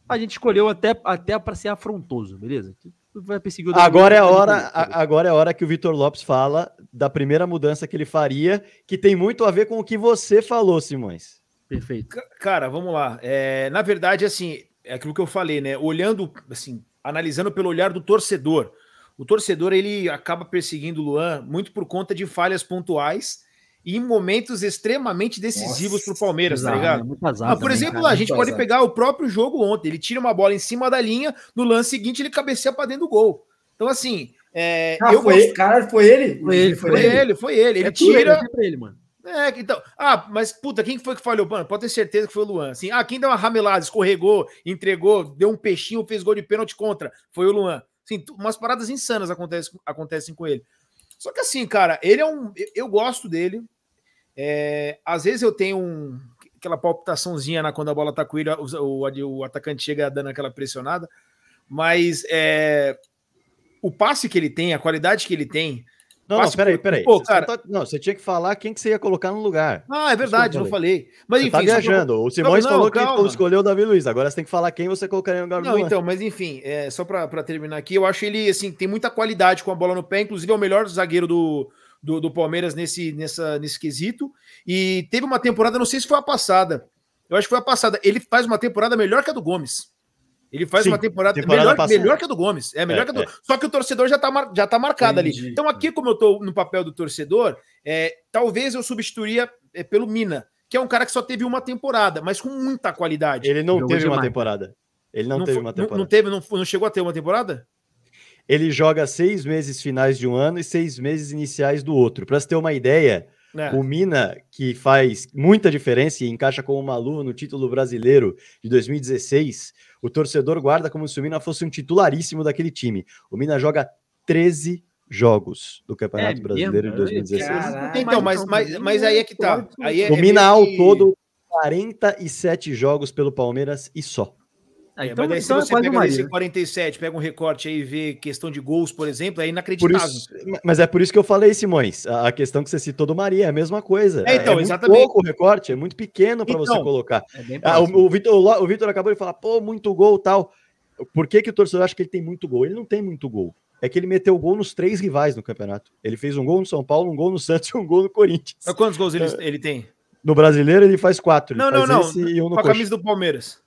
A gente escolheu até, até para ser afrontoso, beleza? Vai perseguir agora é Luiz, é a hora, a, agora é a hora que o Vitor Lopes fala da primeira mudança que ele faria, que tem muito a ver com o que você falou, Simões. Perfeito. C cara, vamos lá. É, na verdade, assim, é aquilo que eu falei, né? Olhando, assim, analisando pelo olhar do torcedor o torcedor ele acaba perseguindo o Luan muito por conta de falhas pontuais e em momentos extremamente decisivos para o Palmeiras, exato, tá ligado? É azar, ah, por também, exemplo, cara, a gente pode azar. pegar o próprio jogo ontem. Ele tira uma bola em cima da linha, no lance seguinte ele cabeceia para dentro do gol. Então, assim. É, ah, eu foi gosto... Cara, foi ele? Foi ele, foi, foi ele. ele. Foi ele, ele. É tira. Ele, é ele, mano. É, então. Ah, mas puta, quem foi que falhou? Mano, pode ter certeza que foi o Luan. Assim, ah, quem deu uma ramelada, escorregou, entregou, deu um peixinho, fez gol de pênalti contra. Foi o Luan. Assim, umas paradas insanas acontecem, acontecem com ele. Só que assim, cara, ele é um. Eu gosto dele. É, às vezes eu tenho um, aquela palpitaçãozinha na, quando a bola tá com ele, o, o, o atacante chega dando aquela pressionada. Mas é, o passe que ele tem, a qualidade que ele tem, não, não, peraí, peraí. Pô, cara... Tá- não, você tinha que falar quem que você ia colocar no lugar. Ah, é verdade, não falei. Mas enfim. Você tá viajando. Eu... O Simões não, falou calma. que escolheu o Davi Luiz. Agora você tem que falar quem você colocaria no lugar Não, então, mas enfim, é, só pra, pra terminar aqui, eu acho ele, assim, tem muita qualidade com a bola no pé. Inclusive, é o melhor zagueiro do, do, do Palmeiras nesse, nessa, nesse quesito. E teve uma temporada, não sei se foi a passada. Eu acho que foi a passada. Ele faz uma temporada melhor que a do Gomes. Ele faz Sim, uma temporada, temporada melhor, melhor que a do Gomes. É melhor é, que do, é. Só que o torcedor já tá, já tá marcado Entendi. ali. Então, aqui, como eu tô no papel do torcedor, é, talvez eu substituiria é, pelo Mina, que é um cara que só teve uma temporada, mas com muita qualidade. Ele não Jogou teve demais. uma temporada. Ele não, não teve foi, uma temporada. Não, teve, não, não chegou a ter uma temporada? Ele joga seis meses finais de um ano e seis meses iniciais do outro. Para você ter uma ideia, é. O Mina, que faz muita diferença e encaixa como uma luva no título brasileiro de 2016, o torcedor guarda como se o Mina fosse um titularíssimo daquele time. O Mina joga 13 jogos do Campeonato é, Brasileiro de 2016. Então, mas, mas, é mas aí é que tá. Aí é, o é Mina, ao todo, 47 jogos pelo Palmeiras e só. É, então, então, é, então se você é pega Maria, 47, pega um recorte aí e vê questão de gols, por exemplo, é inacreditável. Isso, mas é por isso que eu falei, Simões, a questão que você citou do Maria é a mesma coisa. É, então, é, é exatamente. pouco o recorte, é muito pequeno para então, você colocar. É ah, o, o, Vitor, o acabou de falar, pô, muito gol tal. Por que, que o torcedor acha que ele tem muito gol? Ele não tem muito gol. É que ele meteu gol nos três rivais no campeonato. Ele fez um gol no São Paulo, um gol no Santos e um gol no Corinthians. Mas quantos gols ele, ele tem? No brasileiro ele faz quatro. Ele não, faz não, não. um Com a camisa do Palmeiras.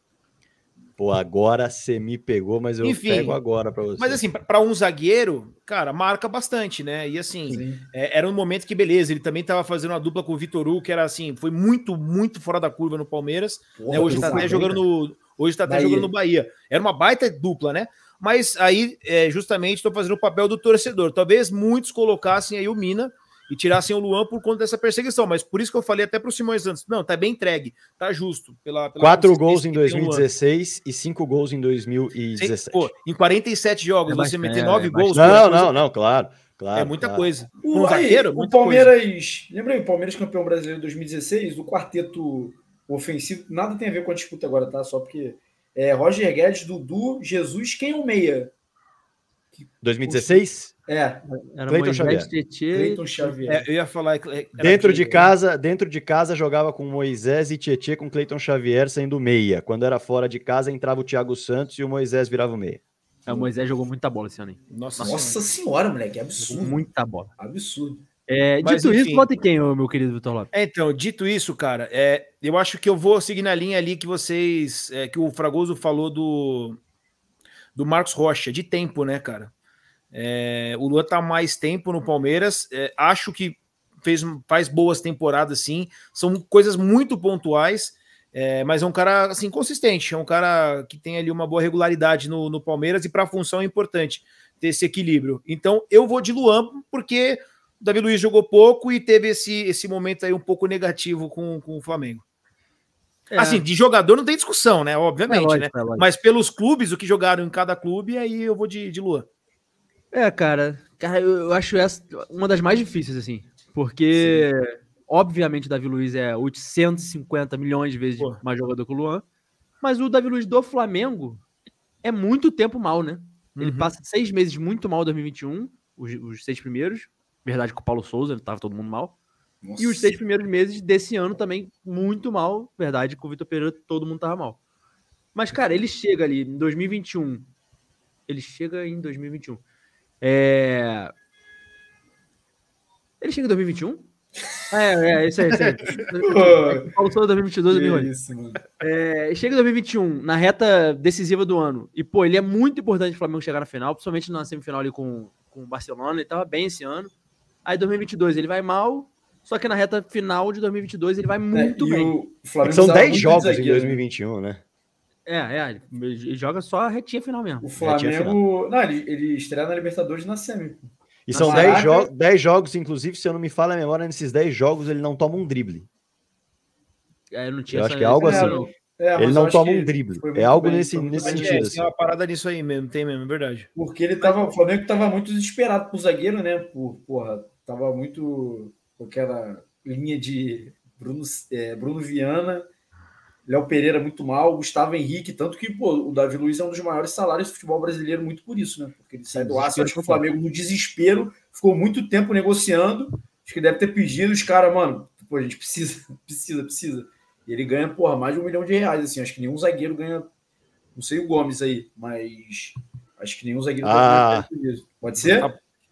Pô, agora você me pegou, mas eu Enfim, pego agora para você. Mas assim, para um zagueiro, cara, marca bastante, né? E assim, é, era um momento que, beleza, ele também estava fazendo uma dupla com o Vitor Hugo, que era assim, foi muito, muito fora da curva no Palmeiras. Porra, né? Hoje está até jogando no. Hoje tá até Bahia. jogando no Bahia. Era uma baita dupla, né? Mas aí, é, justamente, estou fazendo o papel do torcedor. Talvez muitos colocassem aí o Mina e tirassem o Luan por conta dessa perseguição. Mas por isso que eu falei até para o Simões antes: não, tá bem entregue, tá justo. Pela, pela Quatro gols em 2016 e cinco gols em 2017. Pô, em 47 jogos, é você meter é, nove é, gols. Não, não, não, claro. Claro, é muita claro. coisa. O, um zagueiro, o Palmeiras. Coisa. Lembra aí, o Palmeiras campeão brasileiro em 2016, o quarteto ofensivo, nada tem a ver com a disputa agora, tá? Só porque é Roger Guedes, Dudu, Jesus, quem é o meia? 2016? É, era Cleiton Moisés Tietê. Xavier. É, eu ia falar. É, dentro de, né? casa, dentro de casa jogava com Moisés e Tietê com Cleiton Xavier sendo meia. Quando era fora de casa, entrava o Thiago Santos e o Moisés virava o meia. É, o Moisés jogou muita bola esse ano. Nossa, Nossa senhora, moleque, é absurdo. Muita bola. Absurdo. É, é dito enfim, isso, vote quem, meu querido Vitor Lopes? Então, dito isso, cara, é, eu acho que eu vou seguir na linha ali que vocês. É, que o Fragoso falou do, do Marcos Rocha, de tempo, né, cara? É, o Luan está mais tempo no Palmeiras. É, acho que fez, faz boas temporadas, sim. São coisas muito pontuais, é, mas é um cara assim consistente. É um cara que tem ali uma boa regularidade no, no Palmeiras e para a função é importante ter esse equilíbrio. Então eu vou de Luan porque o Davi Luiz jogou pouco e teve esse, esse momento aí um pouco negativo com, com o Flamengo. É. Assim, de jogador não tem discussão, né? É Obviamente, né? é lógico, né? Mas pelos clubes, o que jogaram em cada clube, aí eu vou de, de Luan. É, cara. Cara, eu, eu acho essa uma das mais difíceis, assim. Porque, Sim. obviamente, o Davi Luiz é 850 milhões de vezes Pô. mais jogador que o Luan. Mas o Davi Luiz do Flamengo é muito tempo mal, né? Uhum. Ele passa seis meses muito mal em 2021, os, os seis primeiros. Verdade que o Paulo Souza, ele tava todo mundo mal. Nossa. E os seis primeiros meses desse ano também muito mal. Verdade que o Vitor Pereira todo mundo tava mal. Mas, cara, ele chega ali em 2021. Ele chega em 2021. É... Ele chega em 2021? É, é, isso aí, isso aí. Paulo Souza 2022, 2021. Isso, mano. É, chega em 2021, na reta decisiva do ano. E, pô, ele é muito importante o Flamengo chegar na final, principalmente na semifinal ali com, com o Barcelona. Ele tava bem esse ano. Aí, 2022, ele vai mal. Só que na reta final de 2022, ele vai é, muito é, bem. São 10 jogos em 2021, né? É, é, ele joga só a retinha final mesmo. O é Flamengo. Não, ele, ele estreia na Libertadores na Semi. E na são 10 jo jogos, inclusive, se eu não me falo a memória, nesses 10 jogos ele não toma um drible. É, eu não tinha eu acho que é algo assim. É, ele não toma um drible. É algo bem, nesse, nesse sentido. Assim. É, assim. Tem uma parada nisso aí mesmo, tem mesmo, é verdade. Porque ele tava, o Flamengo estava muito desesperado pro zagueiro, né? Por, porra, tava muito com aquela linha de Bruno, é, Bruno Viana, Léo Pereira muito mal, Gustavo Henrique, tanto que pô, o Davi Luiz é um dos maiores salários do futebol brasileiro, muito por isso, né? Porque ele sai do Arsenal, acho é que o Flamengo no desespero ficou muito tempo negociando, acho que deve ter pedido os caras, mano, pô, a gente precisa, precisa, precisa. E ele ganha, porra, mais de um milhão de reais, assim, acho que nenhum zagueiro ganha, não sei o Gomes aí, mas acho que nenhum zagueiro ah. Pode, pode ser?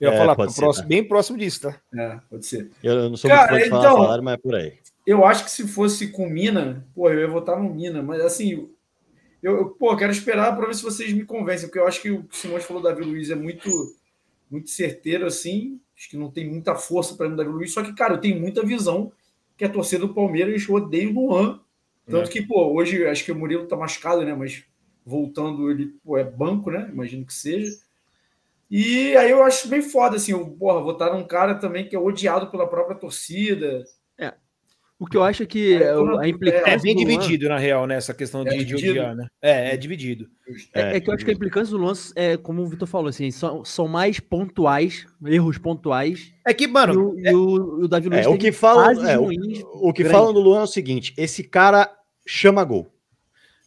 Eu ia é, falar, ser, próximo, tá. bem próximo disso, tá? É, pode ser. Eu não sou cara, muito fã de falar então, salário, mas é por aí. Eu acho que se fosse com Mina, pô, eu ia votar no Mina, mas assim, eu, eu pô, quero esperar para ver se vocês me convencem, porque eu acho que o que o Simões falou Davi Luiz é muito muito certeiro assim, acho que não tem muita força para o Davi Luiz, só que cara, eu tenho muita visão que a torcida do Palmeiras odeia o Luan, tanto é. que, pô, hoje acho que o Murilo tá machucado, né, mas voltando ele, pô, é banco, né? Imagino que seja. E aí eu acho bem foda, assim, eu, porra, votar num cara também que é odiado pela própria torcida, o que eu acho é que é, a implicância. É bem né? dividido, Luan... na real, né? Essa questão de, é de odiar, né? É, é dividido. É, é, é que eu acho que a implicância do Lance, é, como o Vitor falou, assim, são, são mais pontuais, erros pontuais. É que, mano. E o, é, e o, e o Davi é, Luiz é, o que fala o, o, que falam do Luan é o seguinte: esse cara chama gol.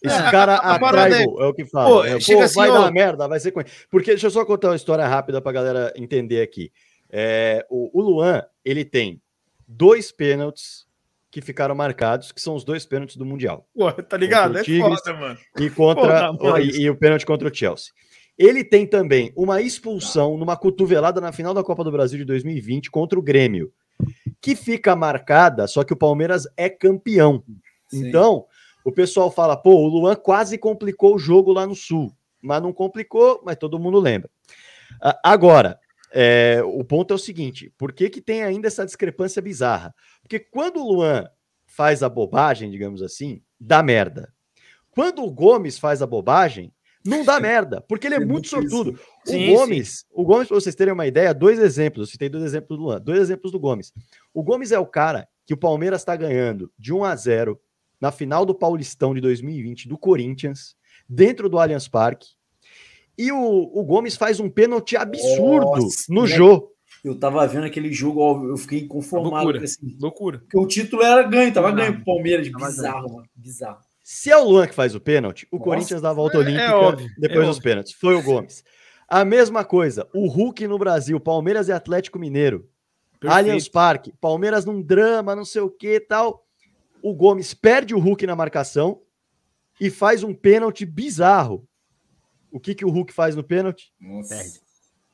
Esse é, cara a, a atrai gol, é-, é o que fala. Pô, é, chega assim, vai ó... dar merda, vai ser com Porque deixa eu só contar uma história rápida pra galera entender aqui. É, o, o Luan, ele tem dois pênaltis que ficaram marcados, que são os dois pênaltis do Mundial. Pô, tá ligado? É foda, mano. E, contra, e, e o pênalti contra o Chelsea. Ele tem também uma expulsão numa cotovelada na final da Copa do Brasil de 2020 contra o Grêmio, que fica marcada, só que o Palmeiras é campeão. Sim. Então, o pessoal fala, pô, o Luan quase complicou o jogo lá no Sul. Mas não complicou, mas todo mundo lembra. Ah, agora, é, o ponto é o seguinte: por que, que tem ainda essa discrepância bizarra? Porque quando o Luan faz a bobagem, digamos assim, dá merda. Quando o Gomes faz a bobagem, não dá merda, porque ele é, é muito sortudo. Sim, o Gomes, sim. o Gomes, para vocês terem uma ideia, dois exemplos. Eu citei dois exemplos do Luan, dois exemplos do Gomes. O Gomes é o cara que o Palmeiras está ganhando de 1 a 0 na final do Paulistão de 2020 do Corinthians, dentro do Allianz Parque. E o, o Gomes faz um pênalti absurdo Nossa, no né? jogo. Eu tava vendo aquele jogo, eu fiquei inconformado. Loucura, assim, loucura. Porque o título era ganho, tava ganho pro Palmeiras. Bizarro, mano. Bizarro. Se é o Luan que faz o pênalti, o Nossa, Corinthians dá a volta é, olímpica é óbvio, é depois é dos pênaltis. Foi o Gomes. A mesma coisa, o Hulk no Brasil, Palmeiras e Atlético Mineiro. Perfeito. Allianz Parque, Palmeiras num drama, não sei o que tal. O Gomes perde o Hulk na marcação e faz um pênalti bizarro. O que, que o Hulk faz no pênalti?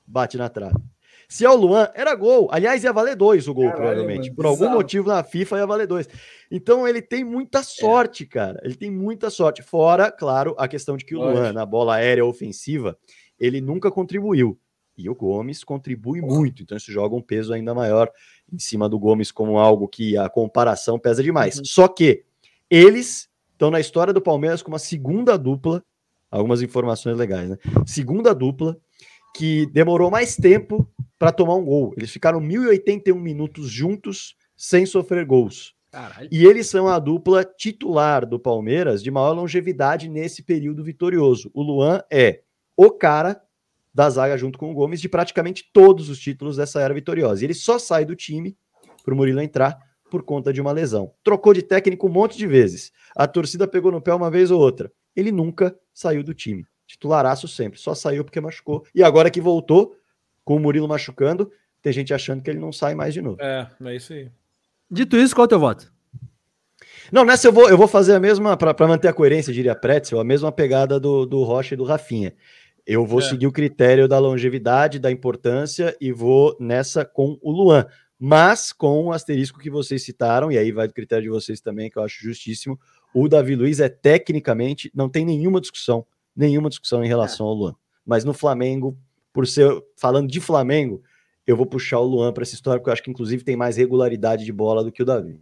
Bate na trave. Se é o Luan, era gol. Aliás, ia valer dois o gol, Caralho, provavelmente. Mano, Por algum motivo na FIFA ia valer dois. Então ele tem muita sorte, é. cara. Ele tem muita sorte. Fora, claro, a questão de que o Luan, na bola aérea ofensiva, ele nunca contribuiu. E o Gomes contribui muito. Então isso joga um peso ainda maior em cima do Gomes como algo que a comparação pesa demais. Uhum. Só que eles estão na história do Palmeiras com uma segunda dupla algumas informações legais, né? Segunda dupla que demorou mais tempo para tomar um gol. Eles ficaram 1.081 minutos juntos sem sofrer gols. Caralho. E eles são a dupla titular do Palmeiras de maior longevidade nesse período vitorioso. O Luan é o cara da zaga junto com o Gomes de praticamente todos os títulos dessa era vitoriosa. E ele só sai do time para o Murilo entrar por conta de uma lesão. Trocou de técnico um monte de vezes. A torcida pegou no pé uma vez ou outra ele nunca saiu do time. Titularaço sempre, só saiu porque machucou. E agora que voltou, com o Murilo machucando, tem gente achando que ele não sai mais de novo. É, é isso aí. Dito isso, qual é o teu voto? Não, nessa eu vou, eu vou fazer a mesma, para manter a coerência, diria Pretzel, a mesma pegada do, do Rocha e do Rafinha. Eu vou é. seguir o critério da longevidade, da importância e vou nessa com o Luan mas com o asterisco que vocês citaram, e aí vai do critério de vocês também, que eu acho justíssimo. O Davi Luiz é tecnicamente, não tem nenhuma discussão, nenhuma discussão em relação é. ao Luan. Mas no Flamengo, por ser falando de Flamengo, eu vou puxar o Luan para essa história, porque eu acho que inclusive tem mais regularidade de bola do que o Davi.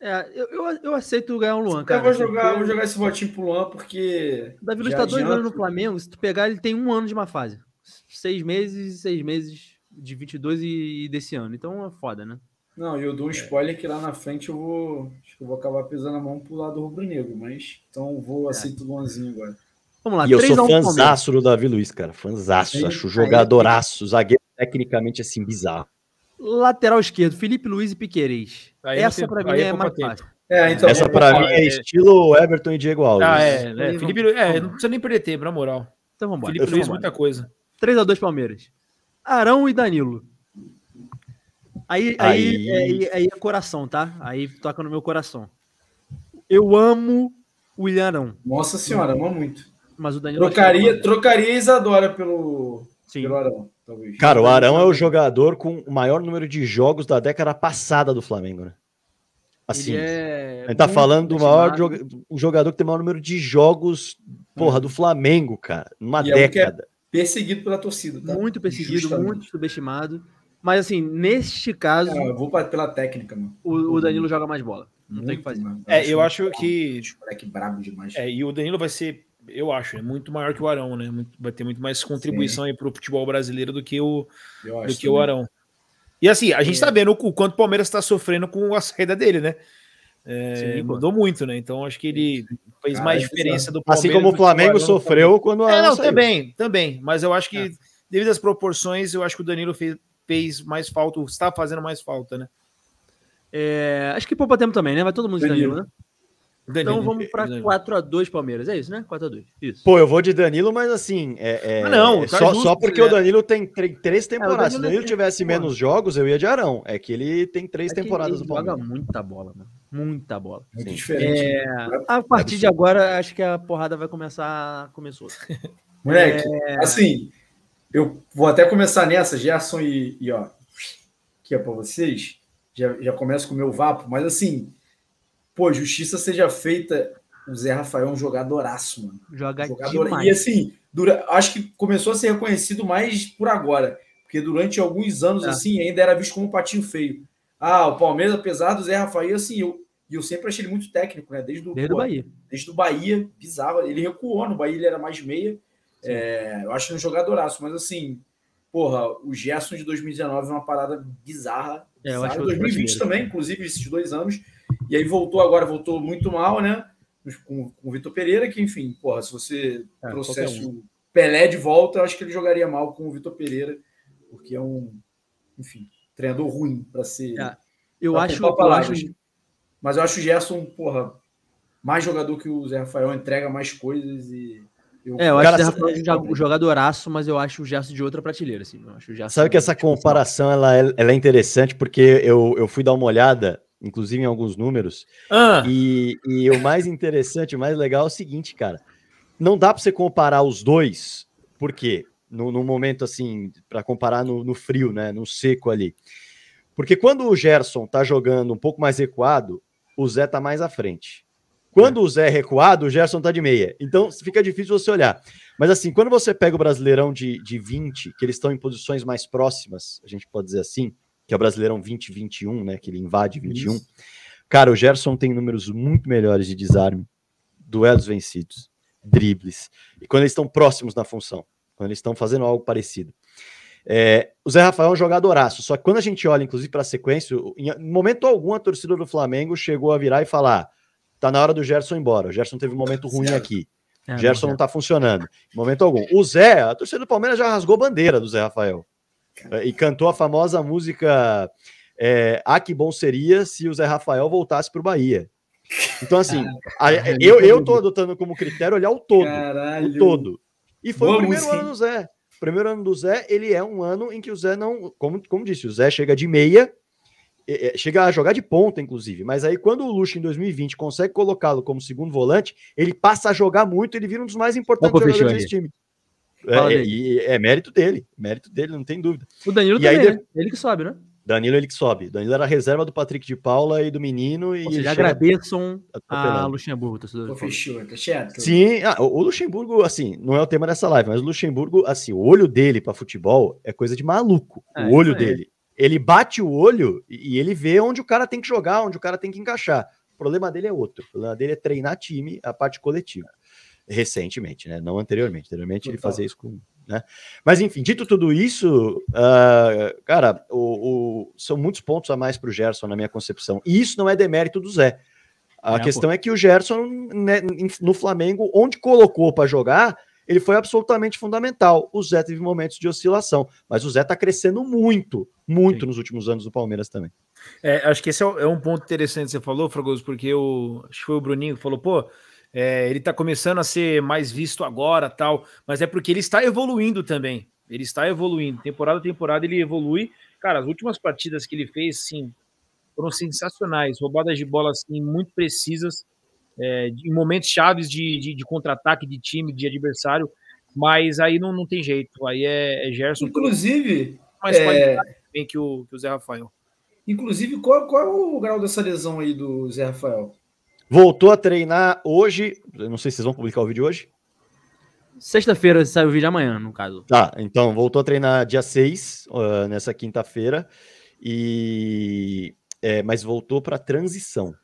É, eu, eu, eu aceito ganhar o Luan, cara. Eu vou jogar, eu vou jogar esse votinho pro Luan, porque. O Davi Luiz está dois anos no Flamengo. Se tu pegar, ele tem um ano de uma fase. Seis meses e seis meses de 22 e, e desse ano. Então é foda, né? Não, eu dou um é. spoiler que lá na frente eu vou. Acho que eu vou acabar pisando a mão pro lado rubro-negro, mas. Então vou é. aceito assim, lonzinho agora. Vamos lá, e eu sou fanzaço do Davi Luiz, cara. Fanzaço. acho jogadoraço. Zagueiro tecnicamente assim, bizarro. Lateral esquerdo, Felipe Luiz e Piqueires. Aí Essa para mim é, é mais fácil. É, então, Essa para mim é estilo Everton e Diego Alves. Ah, é. Né? Felipe, é, não precisa nem perder tempo, na moral. Então vamos embora. Felipe Luiz, então muita coisa. 3x2 Palmeiras. Arão e Danilo. Aí, aí... Aí, é, aí, aí é coração, tá? Aí toca no meu coração. Eu amo o William Arão. Nossa senhora, amo muito. Mas o Danilo. Trocaria, trocaria Isadora pelo, Sim. pelo Arão, talvez. Cara, o Arão é o jogador com o maior número de jogos da década passada do Flamengo, né? Assim, ele é tá falando do maior joga, jogador que tem o maior número de jogos, porra, uhum. do Flamengo, cara, numa e é é década. É perseguido pela torcida. Tá? Muito perseguido, Justamente. muito subestimado. Mas assim, neste caso. É, eu vou pela técnica, mano. O, o uhum. Danilo joga mais bola. Não muito, tem o que fazer. Mano. É, eu acho que. É moleque brabo demais. É, e o Danilo vai ser, eu acho, é muito maior que o Arão, né? vai ter muito mais contribuição Sim. aí pro futebol brasileiro do que o, do que o Arão. E assim, a gente é. tá vendo o, o quanto o Palmeiras tá sofrendo com a saída dele, né? É, Sim, mudou muito, né? Então acho que ele fez Cara, mais diferença do assim Palmeiras. Assim como o Flamengo sofreu quando a é, não, também, também. Mas eu acho que, é. devido às proporções, eu acho que o Danilo fez, fez mais falta, está fazendo mais falta, né? É, acho que poupa tempo também, né? Vai todo mundo de Danilo, Danilo né? Danilo. Então vamos para 4x2 Palmeiras, é isso, né? 4x2. Isso. Pô, eu vou de Danilo, mas assim. É, é ah, não, tá só, justo, só porque né? o Danilo tem é, três temporadas. É, Se o Danilo tivesse menos jogos, eu ia de Arão. É que ele tem três é temporadas no Palmeiras. Ele joga muita bola, mano. Muita bola. Muito é Sim. diferente. Né? É... A partir de agora, acho que a porrada vai começar. Começou. Moleque, é... assim, eu vou até começar nessa, Gerson e, e ó, que é para vocês. Já, já começo com o meu vapo, mas assim, pô, justiça seja feita. O Zé Rafael é um jogadoraço, mano. Joga Jogador... Demais. E assim, dura... acho que começou a ser reconhecido mais por agora. Porque durante alguns anos, é. assim, ainda era visto como um patinho feio. Ah, o Palmeiras, apesar do Zé Rafael, assim, eu, eu sempre achei ele muito técnico, né? Desde o, desde Bahia. Desde o Bahia, pisava. Ele recuou no Bahia, ele era mais meia. É, eu acho um jogadoraço, mas assim, porra, o Gerson de 2019 é uma parada bizarra. É, eu acho 2020 é também, inclusive, esses dois anos. E aí voltou agora, voltou muito mal, né? Com, com o Vitor Pereira, que, enfim, porra, se você é, trouxesse um. o Pelé de volta, eu acho que ele jogaria mal com o Vitor Pereira, porque é um, enfim, treinador ruim para ser. É, eu, acho, eu acho mas eu acho o Gerson, porra, mais jogador que o Zé Rafael, entrega mais coisas e. Eu... É, eu acho o Zé Rafael é um jogadoraço, mas eu acho o Gerson de outra prateleira, assim. Eu acho o Gerson Sabe que essa comparação ela é, ela é interessante, porque eu, eu fui dar uma olhada inclusive em alguns números. Ah. E, e, o mais interessante, o mais legal é o seguinte, cara. Não dá para você comparar os dois, porque no, no momento assim, para comparar no, no, frio, né, no seco ali. Porque quando o Gerson tá jogando um pouco mais recuado, o Zé tá mais à frente. Quando é. o Zé é recuado, o Gerson tá de meia. Então fica difícil você olhar. Mas assim, quando você pega o Brasileirão de, de 20, que eles estão em posições mais próximas, a gente pode dizer assim, que é o Brasileirão 20-21, né? Que ele invade 21. Isso. Cara, o Gerson tem números muito melhores de desarme, duelos vencidos, dribles. E quando eles estão próximos na função, quando eles estão fazendo algo parecido. É, o Zé Rafael é um jogadoraço, só que quando a gente olha, inclusive, para a sequência, em momento algum a torcida do Flamengo chegou a virar e falar: tá na hora do Gerson ir embora. O Gerson teve um momento ruim aqui. É, Gerson não tá funcionando. Em momento algum. O Zé, a torcida do Palmeiras já rasgou bandeira do Zé Rafael. E cantou a famosa música é, Ah, que bom seria se o Zé Rafael voltasse para o Bahia. Então, assim, Caralho. eu, eu tô adotando como critério olhar o todo. Caralho. O todo. E foi Boa o primeiro música. ano do Zé primeiro ano do Zé, ele é um ano em que o Zé não. Como, como disse, o Zé chega de meia, é, é chega a jogar de ponta, inclusive. Mas aí, quando o Luxo, em 2020, consegue colocá-lo como segundo volante, ele passa a jogar muito, ele vira um dos mais importantes Opa, jogadores desse time. É, é, é, mérito dele, mérito dele, não tem dúvida. O Danilo e também, aí, né? ele que sobe, né? Danilo ele que sobe. Danilo era reserva do Patrick de Paula e do menino. E já seja, agradeçam tá a, a Luxemburgo, torcedor. Tá Sim, ah, o Luxemburgo, assim, não é o tema dessa live, mas o Luxemburgo, assim, o olho dele para futebol é coisa de maluco. É, o olho dele. Ele bate o olho e ele vê onde o cara tem que jogar, onde o cara tem que encaixar. O problema dele é outro. O problema dele é treinar time, a parte coletiva. Recentemente, né? Não anteriormente. Anteriormente Total. ele fazia isso com né? Mas enfim, dito tudo isso, uh, cara, o, o, são muitos pontos a mais para o Gerson na minha concepção. E isso não é demérito do Zé. A é, questão pô. é que o Gerson, né, no Flamengo, onde colocou para jogar, ele foi absolutamente fundamental. O Zé teve momentos de oscilação, mas o Zé está crescendo muito, muito Sim. nos últimos anos do Palmeiras também. É, acho que esse é, é um ponto interessante que você falou, Fragoso, porque o, acho que foi o Bruninho que falou, pô, é, ele está começando a ser mais visto agora, tal, mas é porque ele está evoluindo também. Ele está evoluindo. Temporada a temporada ele evolui. Cara, as últimas partidas que ele fez, sim, foram sensacionais. Roubadas de bola, assim, muito precisas, é, em momentos chaves de, de, de contra-ataque de time, de adversário. Mas aí não, não tem jeito. Aí é, é Gerson. Inclusive. Mais é... que o, que o Zé Rafael. Inclusive, qual, qual é o grau dessa lesão aí do Zé Rafael? Voltou a treinar hoje. Não sei se vocês vão publicar o vídeo hoje. Sexta-feira sai o vídeo amanhã, no caso. Tá, então voltou a treinar dia 6, uh, ah, nessa quinta-feira. E é, mas voltou para transição.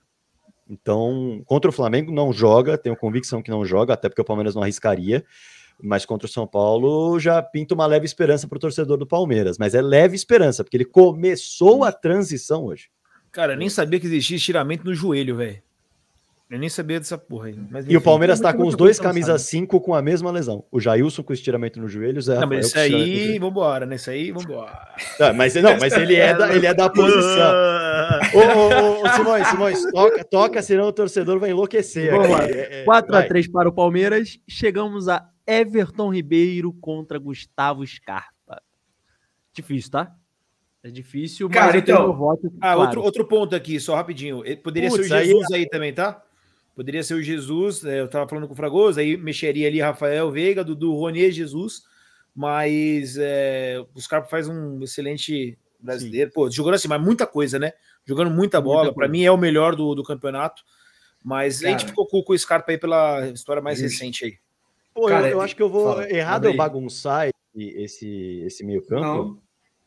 Então, contra o Flamengo não joga, tenho convicção que não joga, até porque o Palmeiras não arriscaria. Mas contra o São Paulo já pinta uma leve esperança para o torcedor do Palmeiras. Mas é leve esperança, porque ele começou a transição hoje. Cara, eu nem sabia que existia estiramento no joelho, velho. Eu nem sabia dessa porra aí. Mas, enfim, e o Palmeiras tá com os dois camisas 5 né? com a mesma lesão. O Jailson com estiramento no joelho, Zé não, mas isso né? aí, vambora, né? aí, vambora. Não, mas, não, mas ele, é da, ele é da posição. ô, ô, ô, Simões, Simões, toca, toca, senão o torcedor vai enlouquecer. É, é, 4x3 para o Palmeiras. Chegamos a Everton Ribeiro contra Gustavo Scarpa. Difícil, tá? É difícil, mas Cara, então, tenho voto. Ah, claro. outro, outro ponto aqui, só rapidinho. Poderia ser o Jesus aí, aí também, tá? Poderia ser o Jesus, né, eu estava falando com o Fragoso, aí mexeria ali Rafael Veiga, Dudu, Ronê, Jesus, mas é, o Scarpa faz um excelente brasileiro. Sim. Pô, jogando assim, mas muita coisa, né? Jogando muita bola. Para mim é o melhor do, do campeonato. Mas Cara. a gente ficou com o Scarpa aí pela história mais recente aí. Pô, Cara, eu, eu, acho que eu vou. Fala, errado eu bagunçar esse, esse meio-campo.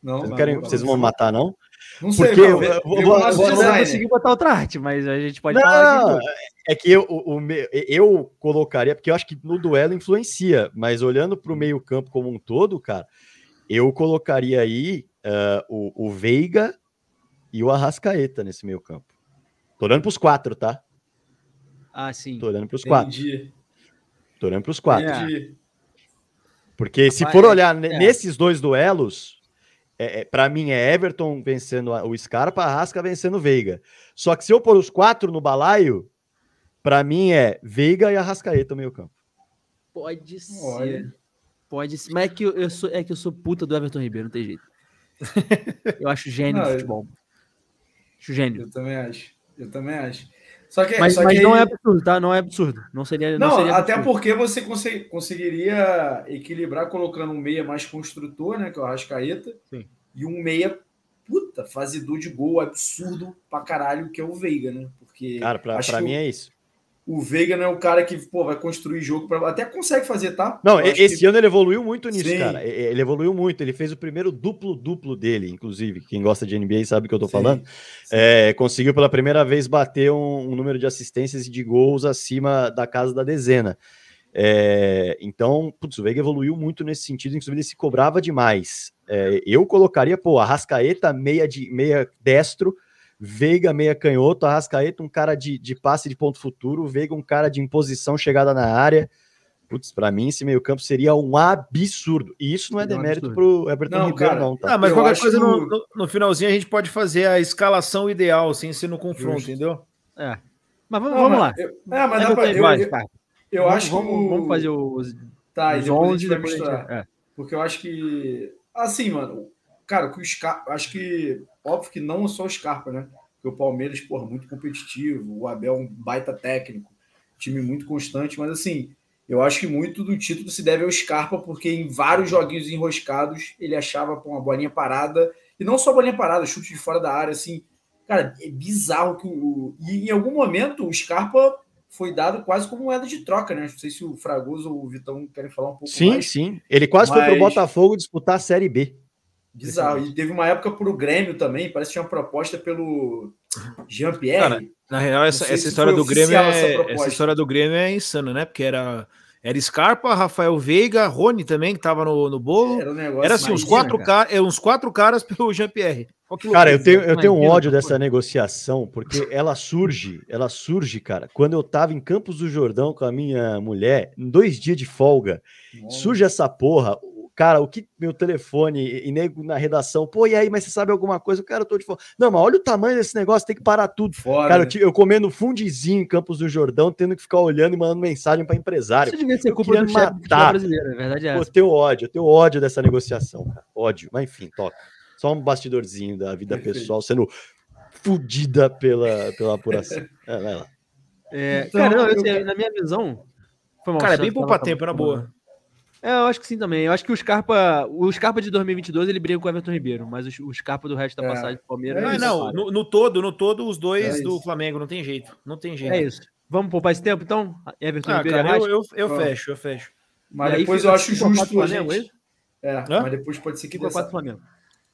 Não, não. Vocês, não querem, não, vocês vão matar, não? Não sei, porque eu, eu, eu, vou, eu não consegui botar outra arte, mas a gente pode não, falar. É que eu, o, meu, eu colocaria, porque eu acho que no duelo influencia, mas olhando para o meio-campo como um todo, cara, eu colocaria aí uh, o, o Veiga e o Arrascaeta nesse meio-campo. Tô olhando para os quatro, tá? Ah, sim. Tô olhando para os quatro. Tô olhando para os quatro. Entendi. Porque Rapaz, se for olhar é. nesses dois duelos, é, é para mim é Everton vencendo o Scarpa, Arrasca vencendo o Veiga. Só que se eu pôr os quatro no balaio, para mim é Veiga e Arrascaeta no meio campo. Pode ser. Olha. Pode ser. Mas é que eu, eu, sou, é que eu sou puta do Everton Ribeiro, não tem jeito. Eu acho gênio não, de futebol. Eu... Acho gênio. Eu também acho. Eu também acho. Só que, mas, só mas não é absurdo, tá? Não é absurdo. Não seria. Não, não seria até porque você consegue, conseguiria equilibrar colocando um meia mais construtor, né? Que é o Rascaeta. Sim. E um meia, puta, fazedor de gol absurdo pra caralho, que é o Veiga, né? Porque. Cara, pra, pra mim o... é isso o Veiga não é o cara que pô, vai construir jogo para até consegue fazer, tá? Não, esse que... ano ele evoluiu muito nisso, Sim. cara. Ele evoluiu muito. Ele fez o primeiro duplo duplo dele, inclusive. Quem gosta de NBA sabe o que eu tô Sim. falando. Sim. É, conseguiu pela primeira vez bater um, um, número de assistências e de gols acima da casa da dezena. É, então, putz, o Veiga evoluiu muito nesse sentido, inclusive ele se cobrava demais. É, eu colocaria, pô, Arrascaeta, meia, de, meia destro, Veiga, meia canhoto, Arrascaeta, um cara de, de passe de ponto futuro, Veiga, um cara de imposição, chegada na área. Putz, pra mim esse meio-campo seria um absurdo. E isso não é demérito é pro Everton não, Ribeiro, cara, não. Tá? Ah, mas Eu qualquer coisa que... no, no, finalzinho a gente pode fazer a escalação ideal, sem ser no confronto, Justo. entendeu? É. Mas vamos, não, vamos lá. Eu, é, mas dá pra, eu, mais, tá. eu, eu acho vamos, que. O... Vamos fazer os. Tá, os e depois 11, a gente É. Porque eu acho que. Assim, mano, Cara, que o Scarpa, acho que, óbvio que não só o Scarpa, né? Porque o Palmeiras, porra, é muito competitivo, o Abel é um baita técnico, time muito constante, mas assim, eu acho que muito do título se deve ao Scarpa, porque em vários joguinhos enroscados ele achava pô, uma bolinha parada, e não só bolinha parada, chute de fora da área, assim. Cara, é bizarro que o. E em algum momento o Scarpa foi dado quase como moeda de troca, né? Não sei se o Fragoso ou o Vitão querem falar um pouco sim, mais. Sim, sim. Ele quase mas... foi para o Botafogo disputar a Série B. Bizarro. E teve uma época pro Grêmio também, parece que tinha uma proposta pelo Jean-Pierre. na real, essa, essa história do Grêmio é, essa, história do Grêmio é insana, né? Porque era, era Scarpa, Rafael Veiga, Rony também, que tava no, no bolo. Era, um era assim, uns quatro, cara. Car é, uns quatro caras pelo Jean-Pierre. Cara, eu tenho, eu tenho um ódio dessa negociação, porque ela surge, ela surge, cara, quando eu tava em Campos do Jordão com a minha mulher, em dois dias de folga, surge essa porra, cara, o que meu telefone e, nego na redação, pô, e aí, mas você sabe alguma coisa? O cara, eu tô de fora. Não, mas olha o tamanho desse negócio, tem que parar tudo. Fora, cara, né? eu, eu, comendo fundizinho em Campos do Jordão, tendo que ficar olhando e mandando mensagem para empresário. Você devia ser eu culpa do matar. brasileiro, na verdade é. Eu tenho ódio, eu tenho ódio dessa negociação, cara. Ódio, mas enfim, toca. Só um bastidorzinho da vida pessoal sendo fudida pela, pela apuração. É, vai lá. É, então, cara, não, eu, eu, é, na minha visão. cara, é bem poupa tempo, na boa. É, eu acho que sim também. Eu acho que o Scarpa, o Scarpa de 2022 ele briga com o Everton Ribeiro, mas o, Scarpa do resto da é. passagem do Palmeiras. Não, é não, ah, no, no, todo, no todo, os dois é do Flamengo, não tem jeito. Não tem jeito. É isso. Vamos poupar esse tempo então? Everton ah, Ribeiro. Cara, eu, eu, eu fecho, eu fecho. Mas depois eu acho justo. Flamengo, gente... É, é mas depois pode ser que. Dessa... Flamengo.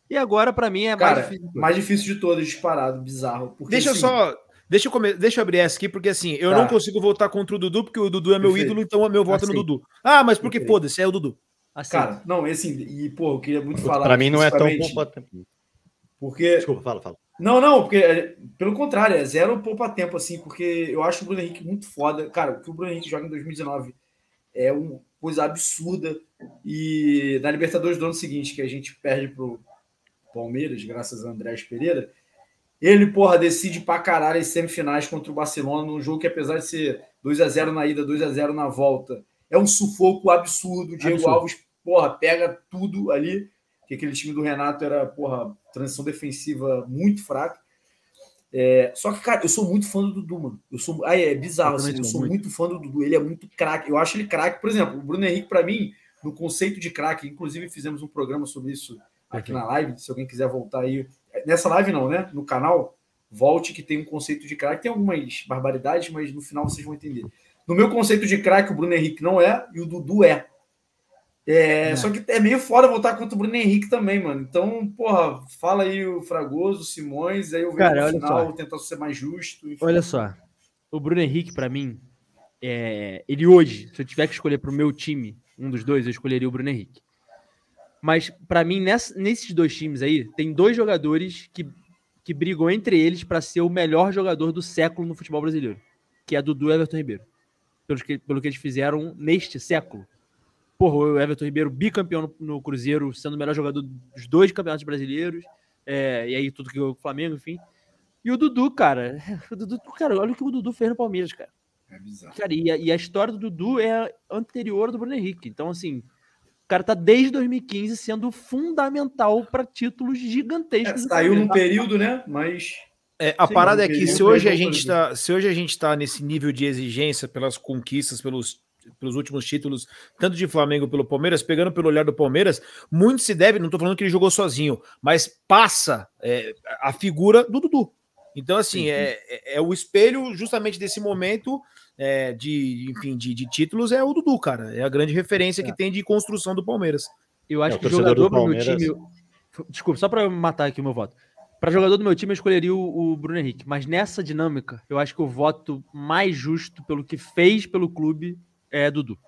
E agora, para mim, é cara, mais difícil. Mais difícil de todos, disparado, bizarro. Deixa assim, eu só Deixa eu, come... Deixa eu abrir essa aqui, porque assim, eu tá. não consigo votar contra o Dudu, porque o Dudu é meu Perfeito. ídolo, então o meu voto assim. no Dudu. Ah, mas porque, foda-se, é o Dudu. Assim. Cara, não, e assim, e pô, eu queria muito falar. Pra mim não é tão poupa-tempo. Porque. Desculpa, fala, fala. Não, não, porque é, pelo contrário, é zero poupa-tempo, assim, porque eu acho o Bruno Henrique muito foda. Cara, o que o Bruno Henrique joga em 2019 é uma coisa absurda. E na Libertadores do ano seguinte, que a gente perde pro Palmeiras, graças a Andrés Pereira, ele, porra, decide pra caralho as semifinais contra o Barcelona num jogo que, apesar de ser 2 a 0 na ida, 2 a 0 na volta, é um sufoco absurdo. O Diego absurdo. Alves, porra, pega tudo ali. Que aquele time do Renato era, porra, transição defensiva muito fraca. É, só que, cara, eu sou muito fã do Dudu, mano. Eu sou, ah, é, é bizarro, eu, assim, eu sou muito. muito. fã do Dudu. Ele é muito craque. Eu acho ele craque. Por exemplo, o Bruno Henrique, para mim, no conceito de craque, inclusive fizemos um programa sobre isso aqui okay. na live. Se alguém quiser voltar aí, Nessa live não, né? No canal, volte que tem um conceito de craque Tem algumas barbaridades, mas no final vocês vão entender. No meu conceito de craque o Bruno Henrique não é e o Dudu é. É, é. Só que é meio fora voltar contra o Bruno Henrique também, mano. Então, porra, fala aí o Fragoso, o Simões, aí eu vejo Cara, no final, só. tentar ser mais justo. Enfim. Olha só, o Bruno Henrique, para mim, é... ele hoje, se eu tiver que escolher pro meu time, um dos dois, eu escolheria o Bruno Henrique. Mas para mim, nessa, nesses dois times aí, tem dois jogadores que, que brigam entre eles para ser o melhor jogador do século no futebol brasileiro, que é Dudu e Everton Ribeiro. Pelo que, pelo que eles fizeram neste século. Porra, o Everton Ribeiro bicampeão no, no Cruzeiro, sendo o melhor jogador dos dois campeonatos brasileiros. É, e aí tudo que o Flamengo, enfim. E o Dudu, cara. O Dudu, cara, olha o que o Dudu fez no Palmeiras, cara. É bizarro. Cara, e a, e a história do Dudu é anterior do Bruno Henrique. Então, assim, cara tá desde 2015 sendo fundamental para títulos gigantescos. É, saiu num período, né? Mas. É, a Sim, parada é que tá, se hoje, a gente tá, se hoje a gente está nesse nível de exigência pelas conquistas, pelos pelos últimos títulos, tanto de Flamengo pelo Palmeiras, pegando pelo olhar do Palmeiras, muito se deve, não estou falando que ele jogou sozinho, mas passa é, a figura do Dudu. Então, assim, é, é, é o espelho justamente desse momento é, de, enfim, de, de, títulos é o Dudu, cara. É a grande referência é. que tem de construção do Palmeiras. Eu acho é, que o jogador do meu time. Desculpa, só para matar aqui o meu voto. Para jogador do meu time, eu escolheria o, o, Bruno Henrique. Mas nessa dinâmica, eu acho que o voto mais justo pelo que fez pelo clube é Dudu.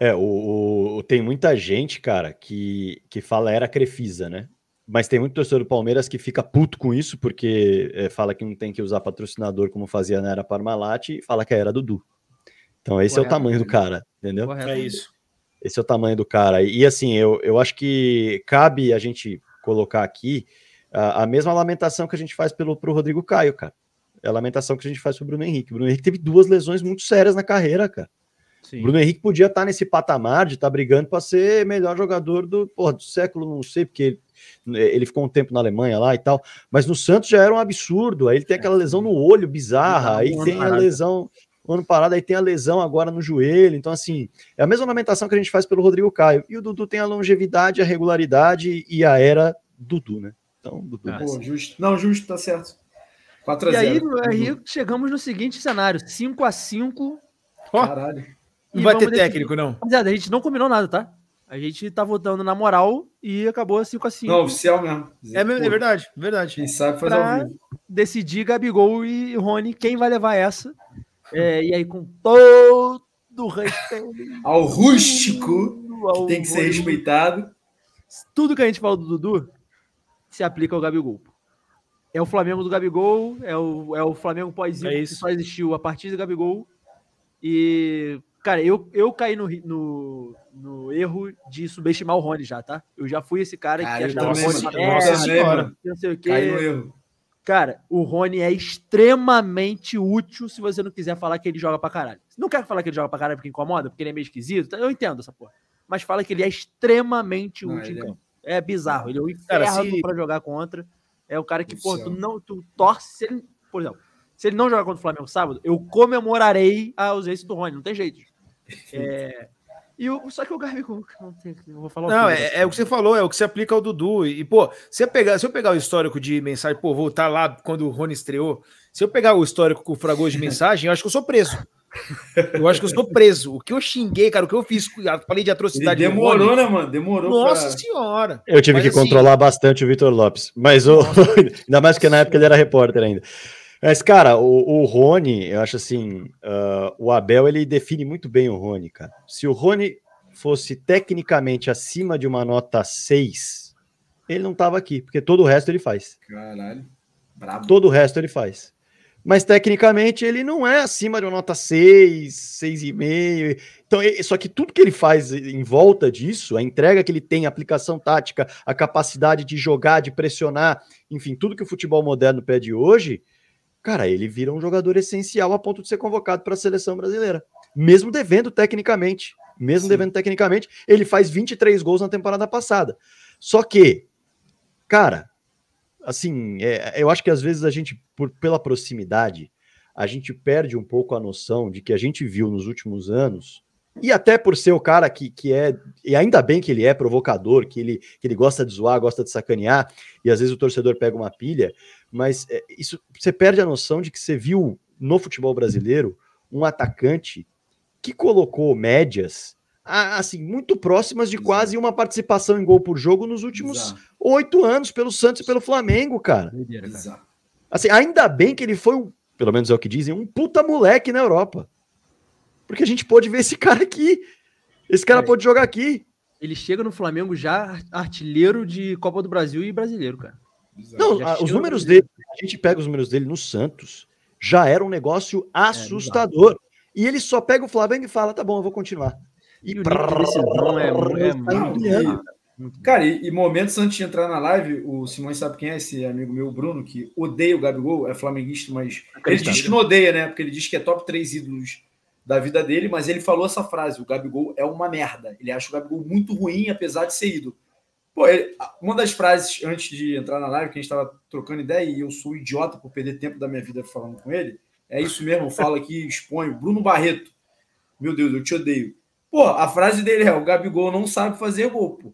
É, o, o tem muita gente, cara, que, que fala era Crefisa, né? mas tem muito torcedor do Palmeiras que fica puto com isso, porque é, fala que não tem que usar patrocinador como fazia na era Parmalat e fala que é era Dudu. Então esse Correto, é o tamanho do cara, entendeu? Correto, é isso. Esse é o tamanho do cara. E assim, eu, eu acho que cabe a gente colocar aqui a, a mesma lamentação que a gente faz pelo pro Rodrigo Caio, cara. É a lamentação que a gente faz sobre o Bruno Henrique. O Bruno Henrique teve duas lesões muito sérias na carreira, cara. Sim. Bruno Henrique podia estar tá nesse patamar de estar tá brigando para ser melhor jogador do, porra, do século, não sei, porque ele, né, ele ficou um tempo na Alemanha lá e tal, mas no Santos já era um absurdo. Aí ele tem é, aquela lesão no olho bizarra, então, aí tem a lesão ano parado, aí tem a lesão agora no joelho. Então, assim, é a mesma lamentação que a gente faz pelo Rodrigo Caio. E o Dudu tem a longevidade, a regularidade e a era Dudu, né? Então, Dudu. Ah, Pô, justo. Não, justo, tá certo. 4 a 0. E aí, aí chegamos no seguinte cenário: 5 a 5 Caralho. Não vai ter técnico, não. Rapaziada, a gente não combinou nada, tá? A gente tá votando na moral e acabou assim a assim Não, oficial mesmo. É, é verdade, verdade. Quem sabe fazer pra decidir Gabigol e Rony quem vai levar essa. É, e aí, com todo o respeito. ao rústico, ao que tem que ser respeitado. Tudo que a gente fala do Dudu se aplica ao Gabigol. É o Flamengo do Gabigol, é o, é o Flamengo pós é isso. que só existiu a partir do Gabigol. E Cara, eu, eu caí no, no, no erro de subestimar o Rony já, tá? Eu já fui esse cara, cara que achava o Rony. Nossa, é, senhora. Não sei o quê. Caiu erro. Cara, o Rony é extremamente útil se você não quiser falar que ele joga pra caralho. Não quer falar que ele joga pra caralho porque incomoda, porque ele é meio esquisito. Tá? Eu entendo essa porra. Mas fala que ele é extremamente útil É... é... bizarro. Ele é o inferno cara, se... pra jogar contra. É o cara que, pô, tu não tu torce. Ele, por exemplo, se ele não jogar contra o Flamengo sábado, eu comemorarei a ausência do Rony. Não tem jeito. É, e o, só que o Gabigol, não, tem, vou falar Não, é, é, o que você falou, é o que se aplica ao Dudu. E, pô, se eu, pegar, se eu pegar o histórico de mensagem, pô, voltar tá lá quando o Rony estreou, se eu pegar o histórico com o Fragor de mensagem, eu acho que eu sou preso. Eu acho que eu sou preso. O que eu xinguei, cara, o que eu fiz, falei de atrocidade. Ele demorou, né, mano? Demorou. Nossa pra... senhora. Eu tive Mas, que assim... controlar bastante o Vitor Lopes. Mas o... ainda mais que na época ele era repórter ainda. Mas, cara, o, o Rony, eu acho assim, uh, o Abel, ele define muito bem o Rony, cara. Se o Rony fosse tecnicamente acima de uma nota 6, ele não tava aqui, porque todo o resto ele faz. Caralho, brabo. Todo o resto ele faz. Mas, tecnicamente, ele não é acima de uma nota 6, 6,5. Então, só que tudo que ele faz em volta disso, a entrega que ele tem, a aplicação tática, a capacidade de jogar, de pressionar, enfim, tudo que o futebol moderno pede hoje cara, ele vira um jogador essencial a ponto de ser convocado para a seleção brasileira, mesmo devendo tecnicamente, mesmo Sim. devendo tecnicamente, ele faz 23 gols na temporada passada. Só que, cara, assim, é, eu acho que às vezes a gente, por, pela proximidade, a gente perde um pouco a noção de que a gente viu nos últimos anos, e até por ser o cara que, que é, e ainda bem que ele é provocador, que ele, que ele gosta de zoar, gosta de sacanear, e às vezes o torcedor pega uma pilha, mas é, isso você perde a noção de que você viu no futebol brasileiro um atacante que colocou médias assim muito próximas de Exato. quase uma participação em gol por jogo nos últimos oito anos pelo Santos e pelo Flamengo, cara. Exato. Assim, ainda bem que ele foi um, pelo menos é o que dizem, um puta moleque na Europa. Porque a gente pôde ver esse cara aqui. Esse cara é. pôde jogar aqui. Ele chega no Flamengo já artilheiro de Copa do Brasil e brasileiro, cara. Não, a, os números dele, a gente pega os números dele no Santos, já era um negócio é, assustador. É, e ele só pega o Flamengo e fala: tá bom, eu vou continuar. E, e decisão é, é tá muito. Cara, e, e, momentos antes de entrar na live, o Simões sabe quem é esse amigo meu, Bruno, que odeia o Gabigol, é flamenguista, mas ele diz que não odeia, né? Porque ele diz que é top 3 ídolos da vida dele, mas ele falou essa frase: o Gabigol é uma merda. Ele acha o Gabigol muito ruim, apesar de ser ídolo. Pô, ele, uma das frases antes de entrar na live, que a gente estava trocando ideia, e eu sou idiota por perder tempo da minha vida falando com ele, é isso mesmo, eu falo aqui, exponho. Bruno Barreto, meu Deus, eu te odeio. Pô, a frase dele é: o Gabigol não sabe fazer gol, pô.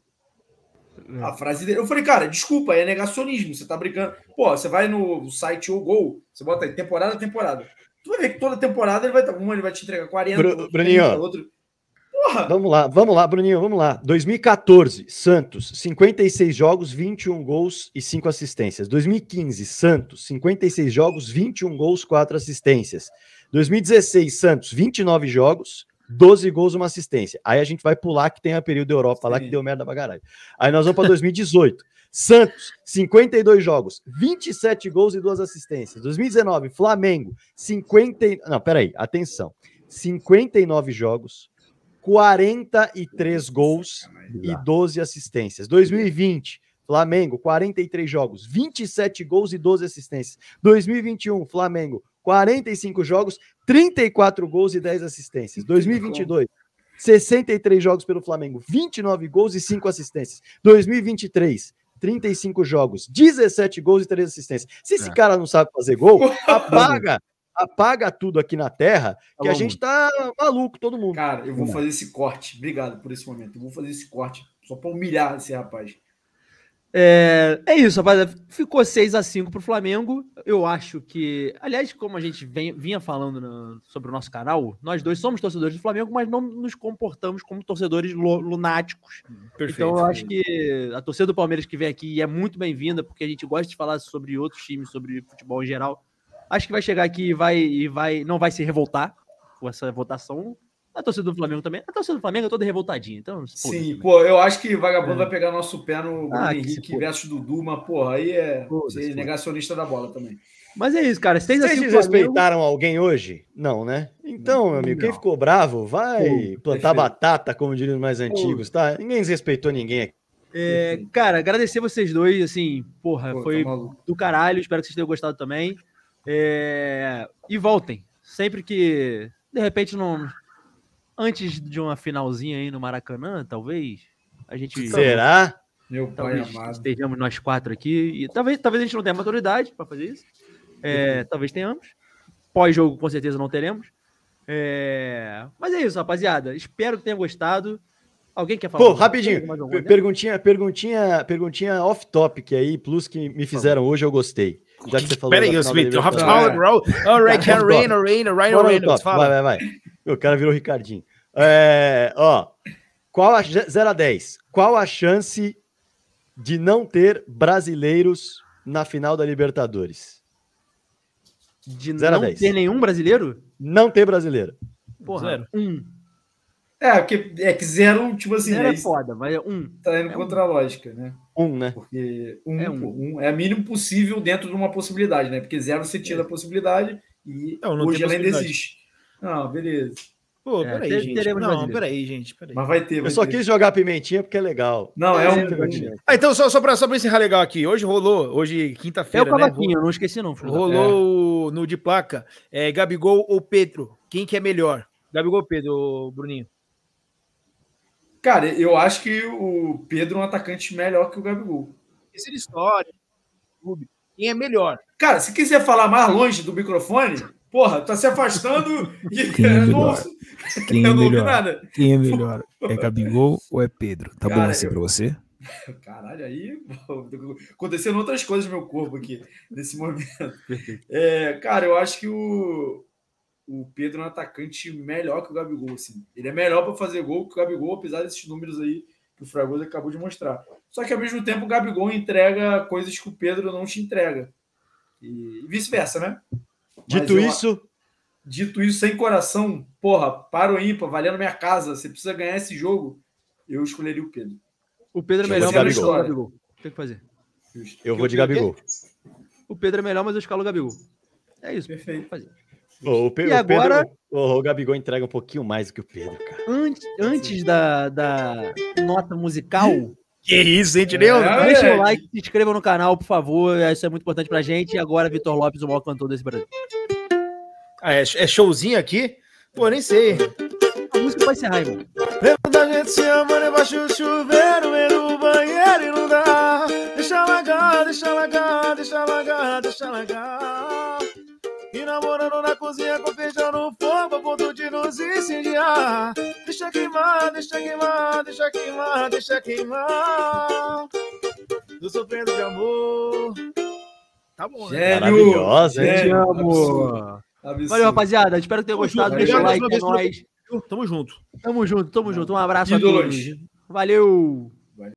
É. A frase dele. Eu falei, cara, desculpa, é negacionismo. Você tá brincando. Pô, você vai no site ou gol, você bota aí temporada, temporada. Tu vai ver que toda temporada ele vai. Tá, um ele vai te entregar 40, Br Bruninho, outro. Porra. Vamos lá, vamos lá, Bruninho, vamos lá. 2014, Santos, 56 jogos, 21 gols e 5 assistências. 2015, Santos, 56 jogos, 21 gols, 4 assistências. 2016, Santos, 29 jogos, 12 gols, uma assistência. Aí a gente vai pular que tem a período Europa Sim. lá que deu merda pra caralho. Aí nós vamos para 2018. Santos, 52 jogos, 27 gols e duas assistências. 2019, Flamengo, 50. Não, peraí, atenção. 59 jogos, 43 gols e 12 assistências. 2020, Flamengo, 43 jogos, 27 gols e 12 assistências. 2021, Flamengo, 45 jogos, 34 gols e 10 assistências. 2022, 63 jogos pelo Flamengo, 29 gols e 5 assistências. 2023, 35 jogos, 17 gols e 3 assistências. Se esse é. cara não sabe fazer gol, apaga apaga tudo aqui na Terra, tá que a gente tá maluco, todo mundo. Cara, eu vou fazer esse corte. Obrigado por esse momento. Eu vou fazer esse corte só pra humilhar esse rapaz. É, é isso, rapaz. Ficou 6 a 5 pro Flamengo. Eu acho que. Aliás, como a gente vem, vinha falando no, sobre o nosso canal, nós dois somos torcedores do Flamengo, mas não nos comportamos como torcedores lunáticos. Hum, então, perfeito. Então eu acho que a torcida do Palmeiras que vem aqui é muito bem-vinda, porque a gente gosta de falar sobre outros times, sobre futebol em geral. Acho que vai chegar aqui e vai, e vai, não vai se revoltar com essa votação. A torcida do Flamengo também. A torcida do Flamengo é toda revoltadinha. Então, Sim, pô, eu acho que vagabundo é. vai pegar nosso pé no ah, Henrique se, versus Dudu, mas, pô, aí é ser negacionista da bola também. Mas é isso, cara. Vocês assim, respeitaram Flamengo... alguém hoje? Não, né? Então, não, meu amigo, não. quem ficou bravo, vai pô, plantar perfeito. batata, como diriam os mais antigos, pô. tá? Ninguém respeitou ninguém aqui. É, cara, agradecer vocês dois, assim, porra, pô, foi tá do caralho. Espero que vocês tenham gostado também. É... E voltem. Sempre que, de repente, não... antes de uma finalzinha aí no Maracanã, talvez, a gente... Será? Talvez, Meu pai talvez amado. Estejamos nós quatro aqui. E talvez, talvez a gente não tenha maturidade para fazer isso. É, talvez tenhamos. Pós-jogo, com certeza, não teremos. É... Mas é isso, rapaziada. Espero que tenham gostado. Alguém quer falar? Pô, rapidinho. perguntinha, perguntinha, perguntinha off-topic aí, plus que me fizeram hoje, eu gostei. Já que você falou. Pera aí, Smith. Eu Rafa Howard Roll. Oh, Ray Reynolds, Reynolds, Ryan Reynolds. Vai, vai, vai. O cara virou Ricardinho. É, ó. Qual a 0 a 10? Qual a chance de não ter brasileiros na final da Libertadores? De zero não ter nenhum brasileiro? Não ter brasileiro. Porra. Zero. Um. É, porque é que zero, tipo assim. Zero é foda, mas é um. Tá indo é contra um. a lógica, né? Um, né? Porque um é, um. um é mínimo possível dentro de uma possibilidade, né? Porque zero você tira é. a possibilidade e não, é, não hoje ela ainda existe. Ah, beleza. Pô, é, peraí, gente. Não, peraí, gente. Peraí. Mas vai ter. Vai eu só ter. quis jogar pimentinha porque é legal. Não, é, é um. Ah, então, só, só para só pra encerrar legal aqui. Hoje rolou, hoje, quinta-feira. É o né? cavaquinho, né? não esqueci, não. Rolou é. no de placa. É, Gabigol ou Pedro? Quem que é melhor? Gabigol ou Pedro, Bruninho? Cara, eu acho que o Pedro é um atacante melhor que o Gabigol. Essa é história, Quem é melhor? Cara, se quiser falar mais longe do microfone, porra, tá se afastando e Quem é melhor? Quem é melhor? Quem é melhor? É Gabigol ou é Pedro? Tá Cara, bom assim eu... pra você? Caralho, aí acontecendo outras coisas no meu corpo aqui nesse momento. É, cara, eu acho que o, o Pedro é um atacante melhor que o Gabigol. Assim. Ele é melhor para fazer gol que o Gabigol, apesar desses números aí que o Fragoso acabou de mostrar. Só que ao mesmo tempo o Gabigol entrega coisas que o Pedro não te entrega. E, vice-versa, né? Dito isso. Dito isso, sem coração, porra, para o ímpar, valendo minha casa, você precisa ganhar esse jogo. Eu escolheria o Pedro. O Pedro é melhor, mas eu Gabigol. Tem que fazer. Eu vou de Gabigol. O Pedro é melhor, mas eu escalo o Gabigol. É isso. Perfeito. Fazer. Oh, o Pedro, e agora... Pedro, o Gabigol entrega um pouquinho mais do que o Pedro, cara. Antes, antes da, da nota musical. Que isso, hein, Dineu? É, Deixa o like, se inscreva no canal, por favor. Isso é muito importante pra gente. E agora, Vitor Lopes, o maior cantor desse Brasil. Ah, é, é showzinho aqui? Pô, nem sei. A música vai ser raiva. Lembra da gente se amando debaixo do chuveiro, e no banheiro e não dá. Deixa lagar, deixa lagar, deixa lagar, deixa lagar. E namorando na cozinha com feijão no fogo, a ponto de nos incendiar. Deixa queimar, deixa queimar, deixa queimar, deixa queimar. Tô sofrendo de amor. Tá bom, né? Gênio, né? Maravilhosa, hein? amor. Absurdo. Valeu, rapaziada. Espero que tenham gostado. Deixa o like, é nóis. Tamo junto. Tamo junto, tamo junto. Um abraço Ídolos. a todos. Valeu!